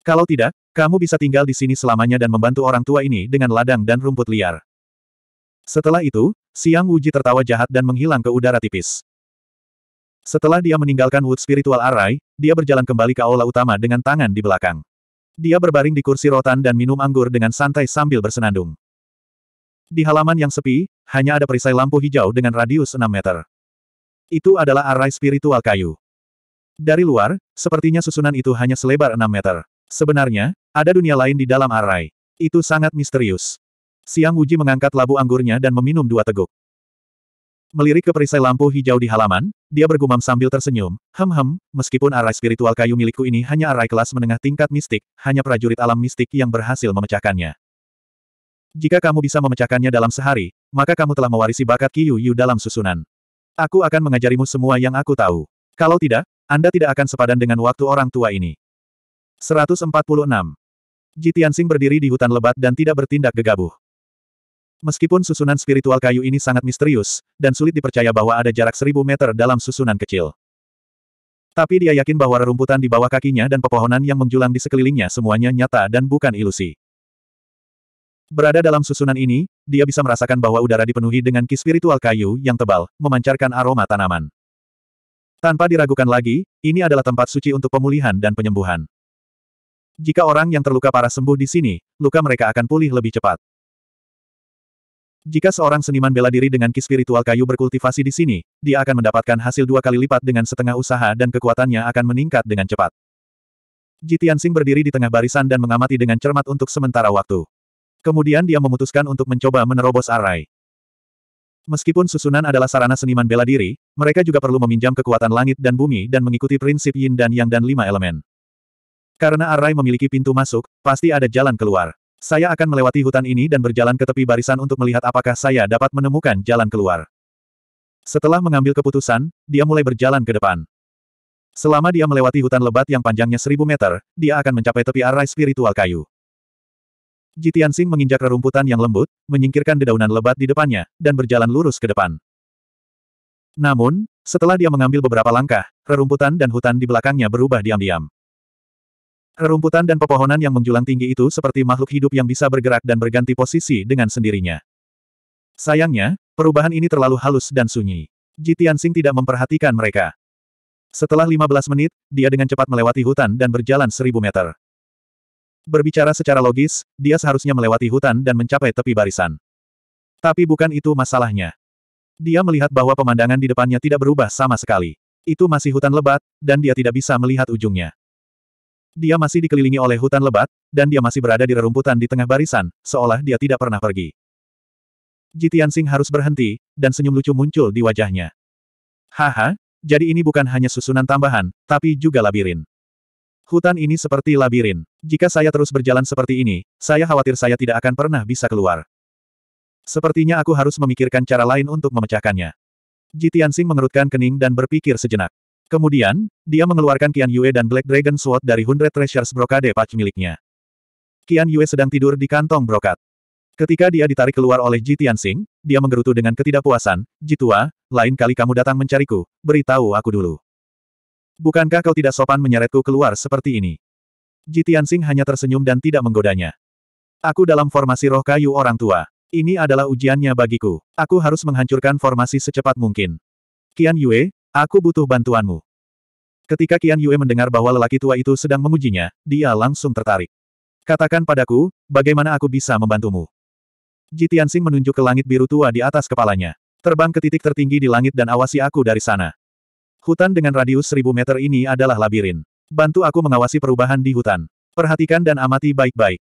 Kalau tidak, kamu bisa tinggal di sini selamanya dan membantu orang tua ini dengan ladang dan rumput liar. Setelah itu, Siang Wuji tertawa jahat dan menghilang ke udara tipis. Setelah dia meninggalkan Wood Spiritual Array, dia berjalan kembali ke aula utama dengan tangan di belakang. Dia berbaring di kursi rotan dan minum anggur dengan santai sambil bersenandung. Di halaman yang sepi, hanya ada perisai lampu hijau dengan radius 6 meter. Itu adalah Array spiritual kayu. Dari luar, sepertinya susunan itu hanya selebar 6 meter. Sebenarnya, ada dunia lain di dalam Array. Itu sangat misterius. Siang Uji mengangkat labu anggurnya dan meminum dua teguk. Melirik ke perisai lampu hijau di halaman, dia bergumam sambil tersenyum, hem-hem, meskipun arai spiritual kayu milikku ini hanya arai kelas menengah tingkat mistik, hanya prajurit alam mistik yang berhasil memecahkannya. Jika kamu bisa memecahkannya dalam sehari, maka kamu telah mewarisi bakat Qiyu Yu dalam susunan. Aku akan mengajarimu semua yang aku tahu. Kalau tidak, Anda tidak akan sepadan dengan waktu orang tua ini. 146. Sing berdiri di hutan lebat dan tidak bertindak gegabah. Meskipun susunan spiritual kayu ini sangat misterius, dan sulit dipercaya bahwa ada jarak seribu meter dalam susunan kecil. Tapi dia yakin bahwa rerumputan di bawah kakinya dan pepohonan yang menjulang di sekelilingnya semuanya nyata dan bukan ilusi. Berada dalam susunan ini, dia bisa merasakan bahwa udara dipenuhi dengan ki spiritual kayu yang tebal, memancarkan aroma tanaman. Tanpa diragukan lagi, ini adalah tempat suci untuk pemulihan dan penyembuhan. Jika orang yang terluka parah sembuh di sini, luka mereka akan pulih lebih cepat. Jika seorang seniman bela diri dengan ki spiritual kayu berkultivasi di sini, dia akan mendapatkan hasil dua kali lipat dengan setengah usaha dan kekuatannya akan meningkat dengan cepat. Jitiansing berdiri di tengah barisan dan mengamati dengan cermat untuk sementara waktu. Kemudian dia memutuskan untuk mencoba menerobos arai. Meskipun susunan adalah sarana seniman bela diri, mereka juga perlu meminjam kekuatan langit dan bumi dan mengikuti prinsip yin dan yang dan lima elemen. Karena arai memiliki pintu masuk, pasti ada jalan keluar. Saya akan melewati hutan ini dan berjalan ke tepi barisan untuk melihat apakah saya dapat menemukan jalan keluar. Setelah mengambil keputusan, dia mulai berjalan ke depan. Selama dia melewati hutan lebat yang panjangnya seribu meter, dia akan mencapai tepi arai spiritual kayu. Jitian Sing menginjak rerumputan yang lembut, menyingkirkan dedaunan lebat di depannya, dan berjalan lurus ke depan. Namun, setelah dia mengambil beberapa langkah, rerumputan dan hutan di belakangnya berubah diam-diam. Rerumputan dan pepohonan yang menjulang tinggi itu seperti makhluk hidup yang bisa bergerak dan berganti posisi dengan sendirinya. Sayangnya, perubahan ini terlalu halus dan sunyi. Jitian Sing tidak memperhatikan mereka. Setelah 15 menit, dia dengan cepat melewati hutan dan berjalan 1000 meter. Berbicara secara logis, dia seharusnya melewati hutan dan mencapai tepi barisan. Tapi bukan itu masalahnya. Dia melihat bahwa pemandangan di depannya tidak berubah sama sekali. Itu masih hutan lebat, dan dia tidak bisa melihat ujungnya. Dia masih dikelilingi oleh hutan lebat, dan dia masih berada di rerumputan di tengah barisan, seolah dia tidak pernah pergi. Jitiansing harus berhenti, dan senyum lucu muncul di wajahnya. Haha, jadi ini bukan hanya susunan tambahan, tapi juga labirin. Hutan ini seperti labirin. Jika saya terus berjalan seperti ini, saya khawatir saya tidak akan pernah bisa keluar. Sepertinya aku harus memikirkan cara lain untuk memecahkannya. Jitiansing mengerutkan kening dan berpikir sejenak. Kemudian, dia mengeluarkan Qian Yue dan Black Dragon Sword dari Hundred Treasures Brokade Patch miliknya. Qian Yue sedang tidur di kantong brokat. Ketika dia ditarik keluar oleh Ji Tianxing, dia menggerutu dengan ketidakpuasan, Ji Tua, lain kali kamu datang mencariku, beritahu aku dulu. Bukankah kau tidak sopan menyeretku keluar seperti ini? Ji Tianxing hanya tersenyum dan tidak menggodanya. Aku dalam formasi roh kayu orang tua. Ini adalah ujiannya bagiku. Aku harus menghancurkan formasi secepat mungkin. Qian Yue, Aku butuh bantuanmu. Ketika Kian Yue mendengar bahwa lelaki tua itu sedang mengujinya, dia langsung tertarik. Katakan padaku, bagaimana aku bisa membantumu? Jitiansing menunjuk ke langit biru tua di atas kepalanya. Terbang ke titik tertinggi di langit dan awasi aku dari sana. Hutan dengan radius seribu meter ini adalah labirin. Bantu aku mengawasi perubahan di hutan. Perhatikan dan amati baik-baik.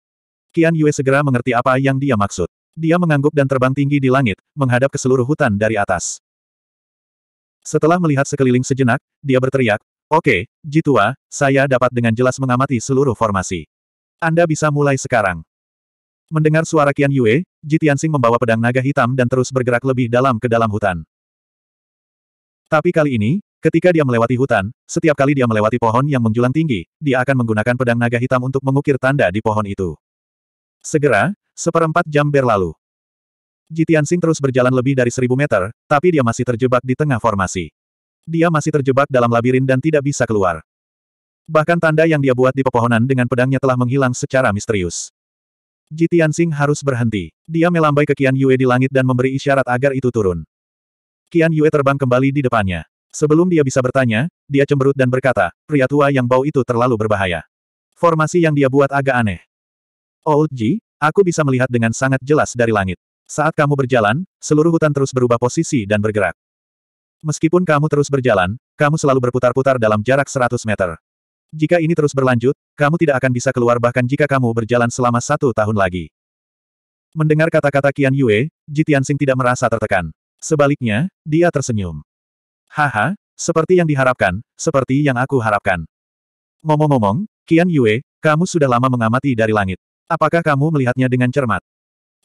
Kian Yue segera mengerti apa yang dia maksud. Dia mengangguk dan terbang tinggi di langit, menghadap ke seluruh hutan dari atas. Setelah melihat sekeliling sejenak, dia berteriak, Oke, Jitua, saya dapat dengan jelas mengamati seluruh formasi. Anda bisa mulai sekarang. Mendengar suara Qian Yue, Jitiansing membawa pedang naga hitam dan terus bergerak lebih dalam ke dalam hutan. Tapi kali ini, ketika dia melewati hutan, setiap kali dia melewati pohon yang menjulang tinggi, dia akan menggunakan pedang naga hitam untuk mengukir tanda di pohon itu. Segera, seperempat jam berlalu. Jitiansing terus berjalan lebih dari seribu meter, tapi dia masih terjebak di tengah formasi. Dia masih terjebak dalam labirin dan tidak bisa keluar. Bahkan tanda yang dia buat di pepohonan dengan pedangnya telah menghilang secara misterius. Jitiansing harus berhenti. Dia melambai ke Qian Yue di langit dan memberi isyarat agar itu turun. Qian Yue terbang kembali di depannya. Sebelum dia bisa bertanya, dia cemberut dan berkata, pria tua yang bau itu terlalu berbahaya. Formasi yang dia buat agak aneh. Old Ji, aku bisa melihat dengan sangat jelas dari langit. Saat kamu berjalan, seluruh hutan terus berubah posisi dan bergerak. Meskipun kamu terus berjalan, kamu selalu berputar-putar dalam jarak 100 meter. Jika ini terus berlanjut, kamu tidak akan bisa keluar bahkan jika kamu berjalan selama satu tahun lagi. Mendengar kata-kata Qian Yue, Ji Tianxing tidak merasa tertekan. Sebaliknya, dia tersenyum. Haha, seperti yang diharapkan, seperti yang aku harapkan. Ngomong-ngomong, Qian Yue, kamu sudah lama mengamati dari langit. Apakah kamu melihatnya dengan cermat?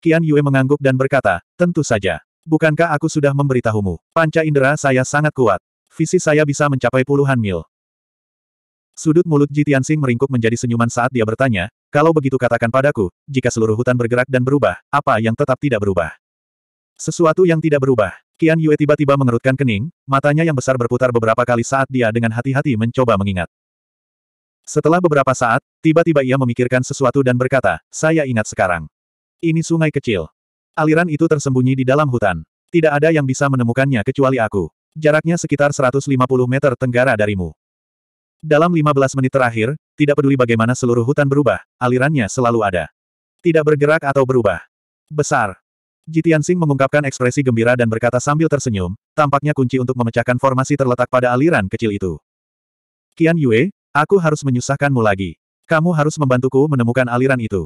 Kian Yue mengangguk dan berkata, tentu saja. Bukankah aku sudah memberitahumu? Panca indera saya sangat kuat. Visi saya bisa mencapai puluhan mil. Sudut mulut Jitian Tianxing meringkuk menjadi senyuman saat dia bertanya, kalau begitu katakan padaku, jika seluruh hutan bergerak dan berubah, apa yang tetap tidak berubah? Sesuatu yang tidak berubah. Kian Yue tiba-tiba mengerutkan kening, matanya yang besar berputar beberapa kali saat dia dengan hati-hati mencoba mengingat. Setelah beberapa saat, tiba-tiba ia memikirkan sesuatu dan berkata, saya ingat sekarang. Ini sungai kecil. Aliran itu tersembunyi di dalam hutan. Tidak ada yang bisa menemukannya kecuali aku. Jaraknya sekitar 150 meter tenggara darimu. Dalam 15 menit terakhir, tidak peduli bagaimana seluruh hutan berubah, alirannya selalu ada. Tidak bergerak atau berubah. Besar. Jitian Sing mengungkapkan ekspresi gembira dan berkata sambil tersenyum, tampaknya kunci untuk memecahkan formasi terletak pada aliran kecil itu. Qian Yue, aku harus menyusahkanmu lagi. Kamu harus membantuku menemukan aliran itu.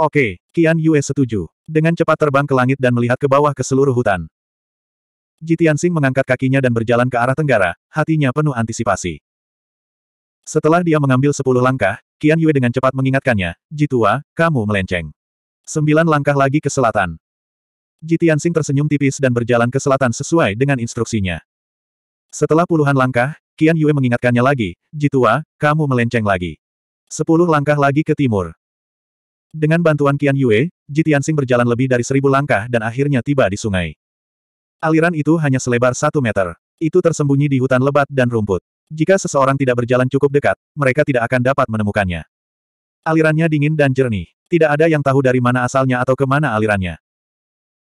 Oke, Qian Yue setuju. Dengan cepat terbang ke langit dan melihat ke bawah ke seluruh hutan. Ji Tianxing mengangkat kakinya dan berjalan ke arah tenggara, hatinya penuh antisipasi. Setelah dia mengambil sepuluh langkah, Qian Yue dengan cepat mengingatkannya, Jitua, kamu melenceng. Sembilan langkah lagi ke selatan. Ji Tianxing tersenyum tipis dan berjalan ke selatan sesuai dengan instruksinya. Setelah puluhan langkah, Qian Yue mengingatkannya lagi, Jitua, kamu melenceng lagi. Sepuluh langkah lagi ke timur. Dengan bantuan Qian Yue, Ji berjalan lebih dari seribu langkah dan akhirnya tiba di sungai. Aliran itu hanya selebar satu meter. Itu tersembunyi di hutan lebat dan rumput. Jika seseorang tidak berjalan cukup dekat, mereka tidak akan dapat menemukannya. Alirannya dingin dan jernih. Tidak ada yang tahu dari mana asalnya atau kemana alirannya.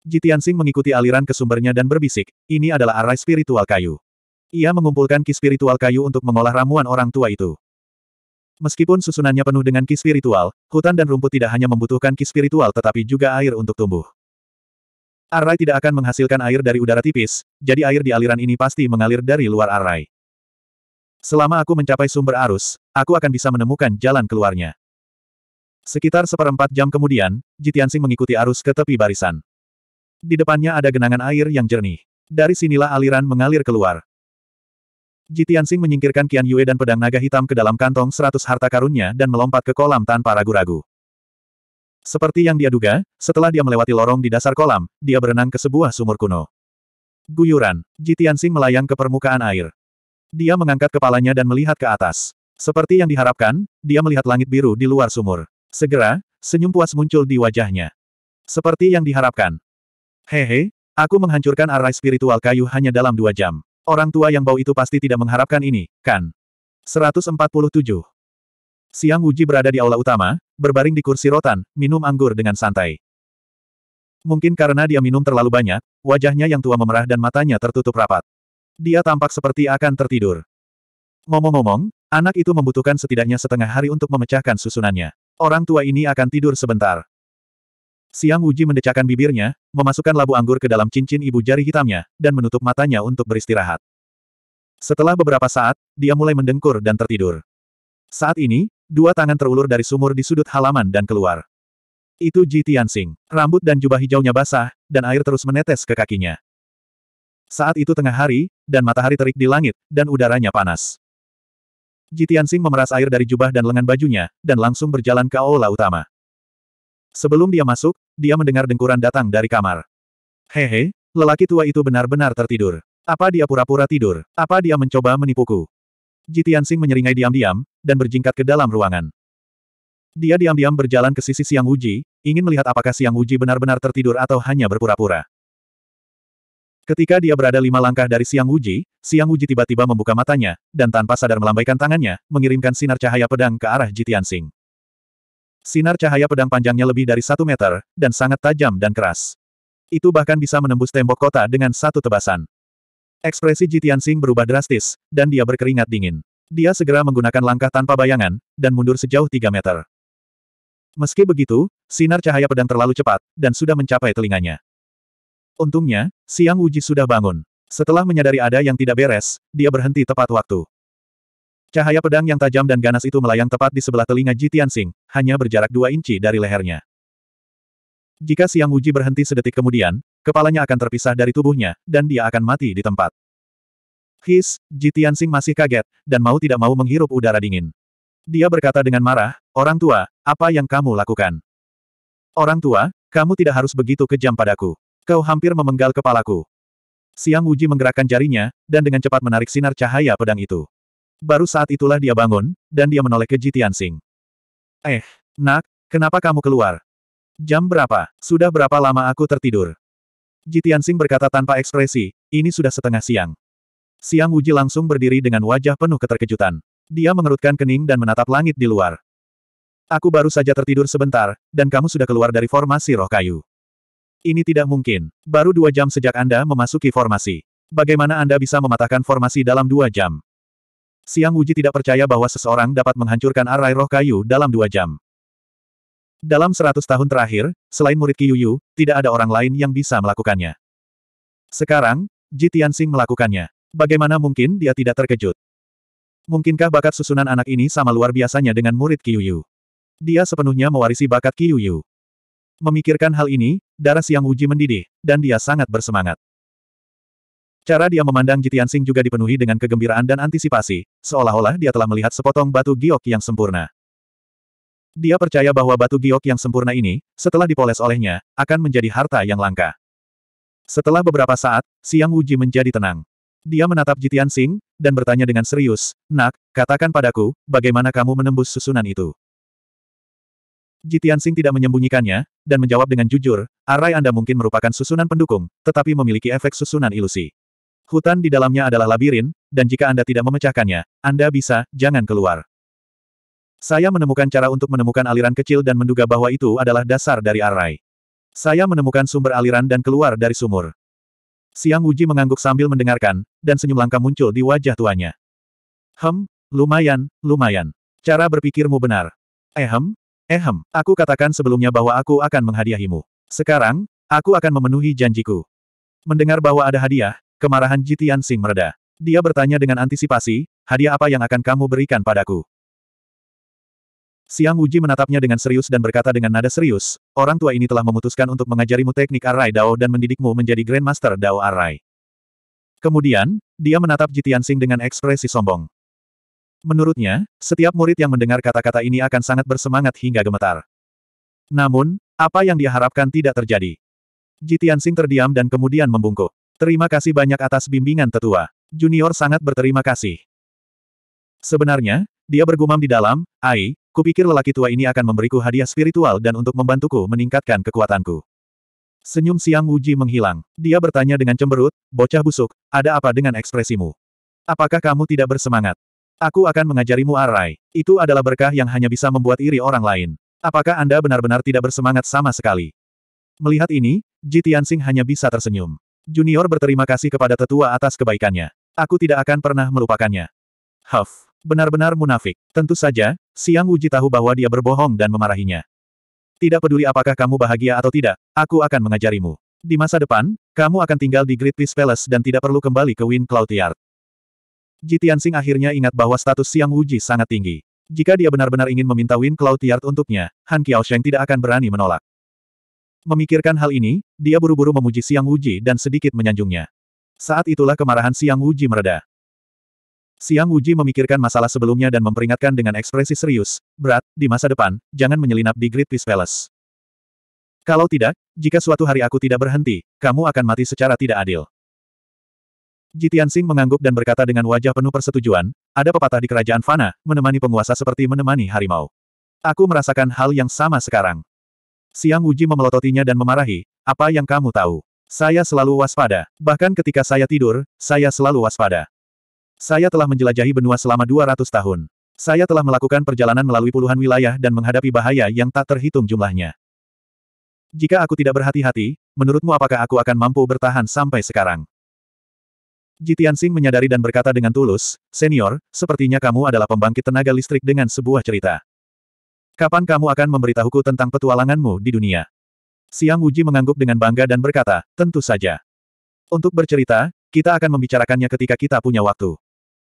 Ji mengikuti aliran ke sumbernya dan berbisik, ini adalah arai spiritual kayu. Ia mengumpulkan ki spiritual kayu untuk mengolah ramuan orang tua itu. Meskipun susunannya penuh dengan ki spiritual, hutan dan rumput tidak hanya membutuhkan ki spiritual tetapi juga air untuk tumbuh. Arai tidak akan menghasilkan air dari udara tipis, jadi air di aliran ini pasti mengalir dari luar arai. Selama aku mencapai sumber arus, aku akan bisa menemukan jalan keluarnya. Sekitar seperempat jam kemudian, Jitiansing mengikuti arus ke tepi barisan. Di depannya ada genangan air yang jernih. Dari sinilah aliran mengalir keluar. Jitian Tianxing menyingkirkan Qian Yue dan pedang naga hitam ke dalam kantong seratus harta karunnya dan melompat ke kolam tanpa ragu-ragu. Seperti yang dia duga, setelah dia melewati lorong di dasar kolam, dia berenang ke sebuah sumur kuno. Guyuran, Jitian Tianxing melayang ke permukaan air. Dia mengangkat kepalanya dan melihat ke atas. Seperti yang diharapkan, dia melihat langit biru di luar sumur. Segera, senyum puas muncul di wajahnya. Seperti yang diharapkan. Hehe, aku menghancurkan arai spiritual kayu hanya dalam dua jam. Orang tua yang bau itu pasti tidak mengharapkan ini, kan? 147. Siang Wuji berada di aula utama, berbaring di kursi rotan, minum anggur dengan santai. Mungkin karena dia minum terlalu banyak, wajahnya yang tua memerah dan matanya tertutup rapat. Dia tampak seperti akan tertidur. Ngomong-ngomong, anak itu membutuhkan setidaknya setengah hari untuk memecahkan susunannya. Orang tua ini akan tidur sebentar. Siang Wuji mendecakkan bibirnya, memasukkan labu anggur ke dalam cincin ibu jari hitamnya, dan menutup matanya untuk beristirahat. Setelah beberapa saat, dia mulai mendengkur dan tertidur. Saat ini, dua tangan terulur dari sumur di sudut halaman dan keluar. Itu Ji Tianxing. Rambut dan jubah hijaunya basah, dan air terus menetes ke kakinya. Saat itu tengah hari, dan matahari terik di langit, dan udaranya panas. Ji Tianxing memeras air dari jubah dan lengan bajunya, dan langsung berjalan ke aula utama. Sebelum dia masuk, dia mendengar dengkuran datang dari kamar. Hehe, lelaki tua itu benar-benar tertidur. Apa dia pura-pura tidur? Apa dia mencoba menipuku? Jitian menyeringai diam-diam, dan berjingkat ke dalam ruangan. Dia diam-diam berjalan ke sisi Siang Uji, ingin melihat apakah Siang Uji benar-benar tertidur atau hanya berpura-pura. Ketika dia berada lima langkah dari Siang Uji, Siang Uji tiba-tiba membuka matanya, dan tanpa sadar melambaikan tangannya, mengirimkan sinar cahaya pedang ke arah Jitian Sinar cahaya pedang panjangnya lebih dari satu meter, dan sangat tajam dan keras. Itu bahkan bisa menembus tembok kota dengan satu tebasan. Ekspresi Jitian Sing berubah drastis, dan dia berkeringat dingin. Dia segera menggunakan langkah tanpa bayangan, dan mundur sejauh tiga meter. Meski begitu, sinar cahaya pedang terlalu cepat, dan sudah mencapai telinganya. Untungnya, Siang Wuji sudah bangun. Setelah menyadari ada yang tidak beres, dia berhenti tepat waktu. Cahaya pedang yang tajam dan ganas itu melayang tepat di sebelah telinga Ji Tianxing, hanya berjarak dua inci dari lehernya. Jika Siang Wuji berhenti sedetik kemudian, kepalanya akan terpisah dari tubuhnya, dan dia akan mati di tempat. His, Ji Tianxing masih kaget, dan mau tidak mau menghirup udara dingin. Dia berkata dengan marah, Orang tua, apa yang kamu lakukan? Orang tua, kamu tidak harus begitu kejam padaku. Kau hampir memenggal kepalaku. Siang Wuji menggerakkan jarinya, dan dengan cepat menarik sinar cahaya pedang itu. Baru saat itulah dia bangun, dan dia menoleh ke Jitian Sing. Eh, nak, kenapa kamu keluar? Jam berapa? Sudah berapa lama aku tertidur? Jitian Sing berkata tanpa ekspresi, ini sudah setengah siang. Siang Wuji langsung berdiri dengan wajah penuh keterkejutan. Dia mengerutkan kening dan menatap langit di luar. Aku baru saja tertidur sebentar, dan kamu sudah keluar dari formasi roh kayu. Ini tidak mungkin. Baru dua jam sejak Anda memasuki formasi. Bagaimana Anda bisa mematahkan formasi dalam dua jam? Siang Wuji tidak percaya bahwa seseorang dapat menghancurkan arai roh kayu dalam dua jam. Dalam seratus tahun terakhir, selain murid Kiyuyu, tidak ada orang lain yang bisa melakukannya. Sekarang, Ji Tianxing melakukannya. Bagaimana mungkin dia tidak terkejut? Mungkinkah bakat susunan anak ini sama luar biasanya dengan murid Kiyuyu? Dia sepenuhnya mewarisi bakat Kiyuyu. Memikirkan hal ini, darah siang Wuji mendidih, dan dia sangat bersemangat. Cara dia memandang Jitian Sing juga dipenuhi dengan kegembiraan dan antisipasi, seolah-olah dia telah melihat sepotong batu giok yang sempurna. Dia percaya bahwa batu giok yang sempurna ini, setelah dipoles olehnya, akan menjadi harta yang langka. Setelah beberapa saat, Siang Wuji menjadi tenang. Dia menatap Jitian Sing, dan bertanya dengan serius, Nak, katakan padaku, bagaimana kamu menembus susunan itu? Jitian Sing tidak menyembunyikannya, dan menjawab dengan jujur, arai Anda mungkin merupakan susunan pendukung, tetapi memiliki efek susunan ilusi. Hutan di dalamnya adalah labirin, dan jika Anda tidak memecahkannya, Anda bisa, jangan keluar. Saya menemukan cara untuk menemukan aliran kecil dan menduga bahwa itu adalah dasar dari arai. Saya menemukan sumber aliran dan keluar dari sumur. Siang Wuji mengangguk sambil mendengarkan, dan senyum langka muncul di wajah tuanya. Hem, lumayan, lumayan. Cara berpikirmu benar. Ehem, eh, ehem, aku katakan sebelumnya bahwa aku akan menghadiahimu. Sekarang, aku akan memenuhi janjiku. Mendengar bahwa ada hadiah, Kemarahan Jitian Sing mereda. Dia bertanya dengan antisipasi, hadiah apa yang akan kamu berikan padaku? Siang Uji menatapnya dengan serius dan berkata dengan nada serius, orang tua ini telah memutuskan untuk mengajarimu teknik Arai Dao dan mendidikmu menjadi Grandmaster Dao Arai. Kemudian, dia menatap Jitian Sing dengan ekspresi sombong. Menurutnya, setiap murid yang mendengar kata-kata ini akan sangat bersemangat hingga gemetar. Namun, apa yang diharapkan tidak terjadi. Jitian Sing terdiam dan kemudian membungkuk. Terima kasih banyak atas bimbingan tetua. Junior sangat berterima kasih. Sebenarnya, dia bergumam di dalam, Ai, kupikir lelaki tua ini akan memberiku hadiah spiritual dan untuk membantuku meningkatkan kekuatanku. Senyum siang Wuji menghilang. Dia bertanya dengan cemberut, bocah busuk, ada apa dengan ekspresimu? Apakah kamu tidak bersemangat? Aku akan mengajarimu arai. Itu adalah berkah yang hanya bisa membuat iri orang lain. Apakah Anda benar-benar tidak bersemangat sama sekali? Melihat ini, Ji Tianxing hanya bisa tersenyum. Junior berterima kasih kepada tetua atas kebaikannya. Aku tidak akan pernah melupakannya. Huff, benar-benar munafik. Tentu saja, Siang Wuji tahu bahwa dia berbohong dan memarahinya. Tidak peduli apakah kamu bahagia atau tidak, aku akan mengajarimu. Di masa depan, kamu akan tinggal di Great Peace Palace dan tidak perlu kembali ke Wind Cloud Yard. Ji Tianxing akhirnya ingat bahwa status Siang Wuji sangat tinggi. Jika dia benar-benar ingin meminta Wind Cloud Yard untuknya, Han Kiao Sheng tidak akan berani menolak. Memikirkan hal ini, dia buru-buru memuji Siang Wuji dan sedikit menyanjungnya. Saat itulah kemarahan Siang Wuji mereda. Siang Wuji memikirkan masalah sebelumnya dan memperingatkan dengan ekspresi serius, berat, di masa depan, jangan menyelinap di Great Peace Palace. Kalau tidak, jika suatu hari aku tidak berhenti, kamu akan mati secara tidak adil. Jitian Sing mengangguk dan berkata dengan wajah penuh persetujuan, ada pepatah di kerajaan Fana, menemani penguasa seperti menemani harimau. Aku merasakan hal yang sama sekarang. Siang Uji memelototinya dan memarahi, apa yang kamu tahu? Saya selalu waspada. Bahkan ketika saya tidur, saya selalu waspada. Saya telah menjelajahi benua selama 200 tahun. Saya telah melakukan perjalanan melalui puluhan wilayah dan menghadapi bahaya yang tak terhitung jumlahnya. Jika aku tidak berhati-hati, menurutmu apakah aku akan mampu bertahan sampai sekarang? Jitian Singh menyadari dan berkata dengan tulus, Senior, sepertinya kamu adalah pembangkit tenaga listrik dengan sebuah cerita. Kapan kamu akan memberitahuku tentang petualanganmu di dunia? Siang Wuji mengangguk dengan bangga dan berkata, tentu saja. Untuk bercerita, kita akan membicarakannya ketika kita punya waktu.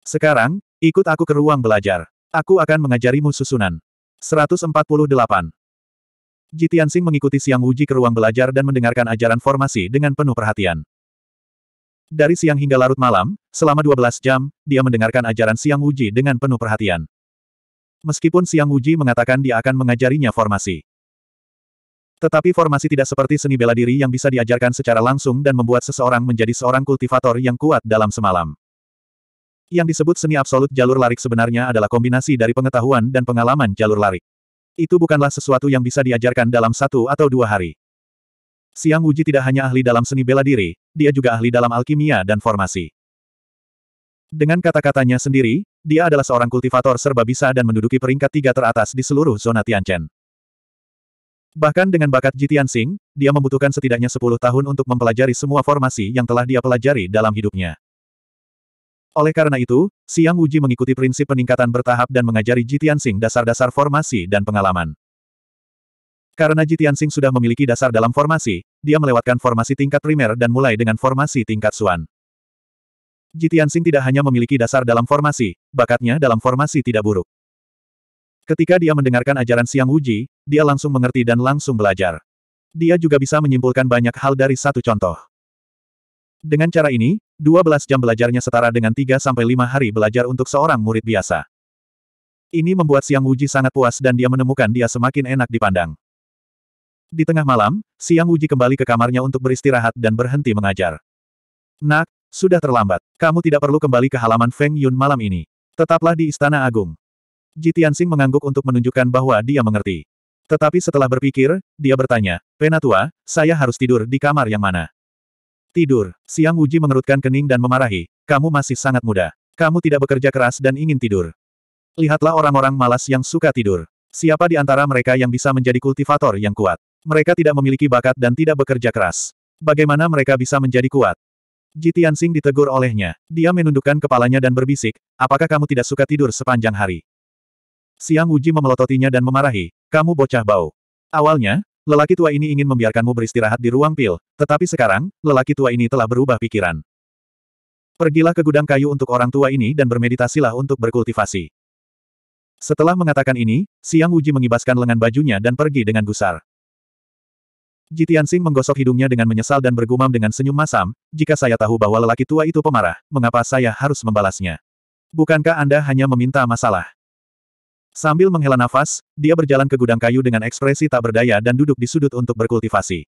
Sekarang, ikut aku ke ruang belajar. Aku akan mengajarimu susunan. 148. Ji Tianxing mengikuti Siang Wuji ke ruang belajar dan mendengarkan ajaran formasi dengan penuh perhatian. Dari siang hingga larut malam, selama 12 jam, dia mendengarkan ajaran Siang Wuji dengan penuh perhatian. Meskipun Siang Wuji mengatakan dia akan mengajarinya formasi. Tetapi formasi tidak seperti seni bela diri yang bisa diajarkan secara langsung dan membuat seseorang menjadi seorang kultivator yang kuat dalam semalam. Yang disebut seni absolut jalur larik sebenarnya adalah kombinasi dari pengetahuan dan pengalaman jalur larik. Itu bukanlah sesuatu yang bisa diajarkan dalam satu atau dua hari. Siang Wuji tidak hanya ahli dalam seni bela diri, dia juga ahli dalam alkimia dan formasi. Dengan kata-katanya sendiri, dia adalah seorang kultivator serba bisa dan menduduki peringkat tiga teratas di seluruh zona Tianchen. Bahkan dengan bakat Jitian Sing, dia membutuhkan setidaknya 10 tahun untuk mempelajari semua formasi yang telah dia pelajari dalam hidupnya. Oleh karena itu, Siang Wuji mengikuti prinsip peningkatan bertahap dan mengajari Jitian Sing dasar-dasar formasi dan pengalaman. Karena Jitian Sing sudah memiliki dasar dalam formasi, dia melewatkan formasi tingkat primer dan mulai dengan formasi tingkat suan. Jitiansing Sing tidak hanya memiliki dasar dalam formasi, bakatnya dalam formasi tidak buruk. Ketika dia mendengarkan ajaran Siang Wuji, dia langsung mengerti dan langsung belajar. Dia juga bisa menyimpulkan banyak hal dari satu contoh. Dengan cara ini, 12 jam belajarnya setara dengan 3-5 hari belajar untuk seorang murid biasa. Ini membuat Siang Wuji sangat puas dan dia menemukan dia semakin enak dipandang. Di tengah malam, Siang Wuji kembali ke kamarnya untuk beristirahat dan berhenti mengajar. Nak, sudah terlambat. Kamu tidak perlu kembali ke halaman Feng Yun malam ini. Tetaplah di Istana Agung. Ji Tianxing mengangguk untuk menunjukkan bahwa dia mengerti. Tetapi setelah berpikir, dia bertanya, Penatua, saya harus tidur di kamar yang mana? Tidur. Siang Uji mengerutkan kening dan memarahi, kamu masih sangat muda. Kamu tidak bekerja keras dan ingin tidur. Lihatlah orang-orang malas yang suka tidur. Siapa di antara mereka yang bisa menjadi kultivator yang kuat? Mereka tidak memiliki bakat dan tidak bekerja keras. Bagaimana mereka bisa menjadi kuat? Ji Tianxing ditegur olehnya. Dia menundukkan kepalanya dan berbisik, apakah kamu tidak suka tidur sepanjang hari? Siang Uji memelototinya dan memarahi, kamu bocah bau. Awalnya, lelaki tua ini ingin membiarkanmu beristirahat di ruang pil, tetapi sekarang, lelaki tua ini telah berubah pikiran. Pergilah ke gudang kayu untuk orang tua ini dan bermeditasilah untuk berkultivasi. Setelah mengatakan ini, Siang Uji mengibaskan lengan bajunya dan pergi dengan gusar. Jitian Sing menggosok hidungnya dengan menyesal dan bergumam dengan senyum masam, jika saya tahu bahwa lelaki tua itu pemarah, mengapa saya harus membalasnya? Bukankah Anda hanya meminta masalah? Sambil menghela nafas, dia berjalan ke gudang kayu dengan ekspresi tak berdaya dan duduk di sudut untuk berkultivasi.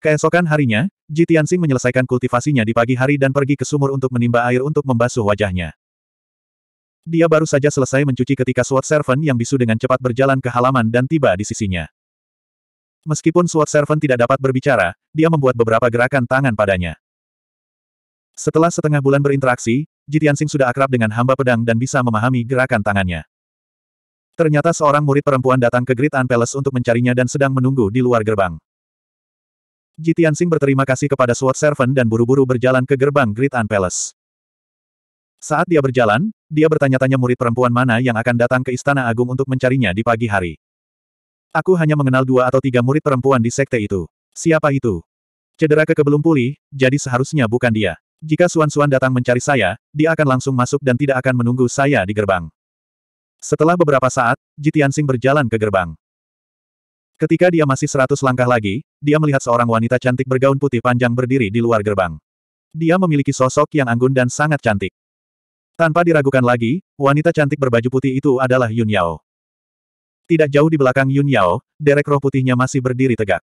Keesokan harinya, Jitian Sing menyelesaikan kultivasinya di pagi hari dan pergi ke sumur untuk menimba air untuk membasuh wajahnya. Dia baru saja selesai mencuci ketika Sword Servant yang bisu dengan cepat berjalan ke halaman dan tiba di sisinya. Meskipun Sword Servant tidak dapat berbicara, dia membuat beberapa gerakan tangan padanya. Setelah setengah bulan berinteraksi, Jitiansing sudah akrab dengan hamba pedang dan bisa memahami gerakan tangannya. Ternyata seorang murid perempuan datang ke Great An Palace untuk mencarinya dan sedang menunggu di luar gerbang. Jitiansing berterima kasih kepada Sword Servant dan buru-buru berjalan ke gerbang Great An Palace. Saat dia berjalan, dia bertanya-tanya murid perempuan mana yang akan datang ke Istana Agung untuk mencarinya di pagi hari. Aku hanya mengenal dua atau tiga murid perempuan di sekte itu. Siapa itu? Cedera keke belum pulih, jadi seharusnya bukan dia. Jika Suan-Suan datang mencari saya, dia akan langsung masuk dan tidak akan menunggu saya di gerbang. Setelah beberapa saat, Jitiansing berjalan ke gerbang. Ketika dia masih seratus langkah lagi, dia melihat seorang wanita cantik bergaun putih panjang berdiri di luar gerbang. Dia memiliki sosok yang anggun dan sangat cantik. Tanpa diragukan lagi, wanita cantik berbaju putih itu adalah Yun Yao. Tidak jauh di belakang Yun Yao, derek roh putihnya masih berdiri tegak.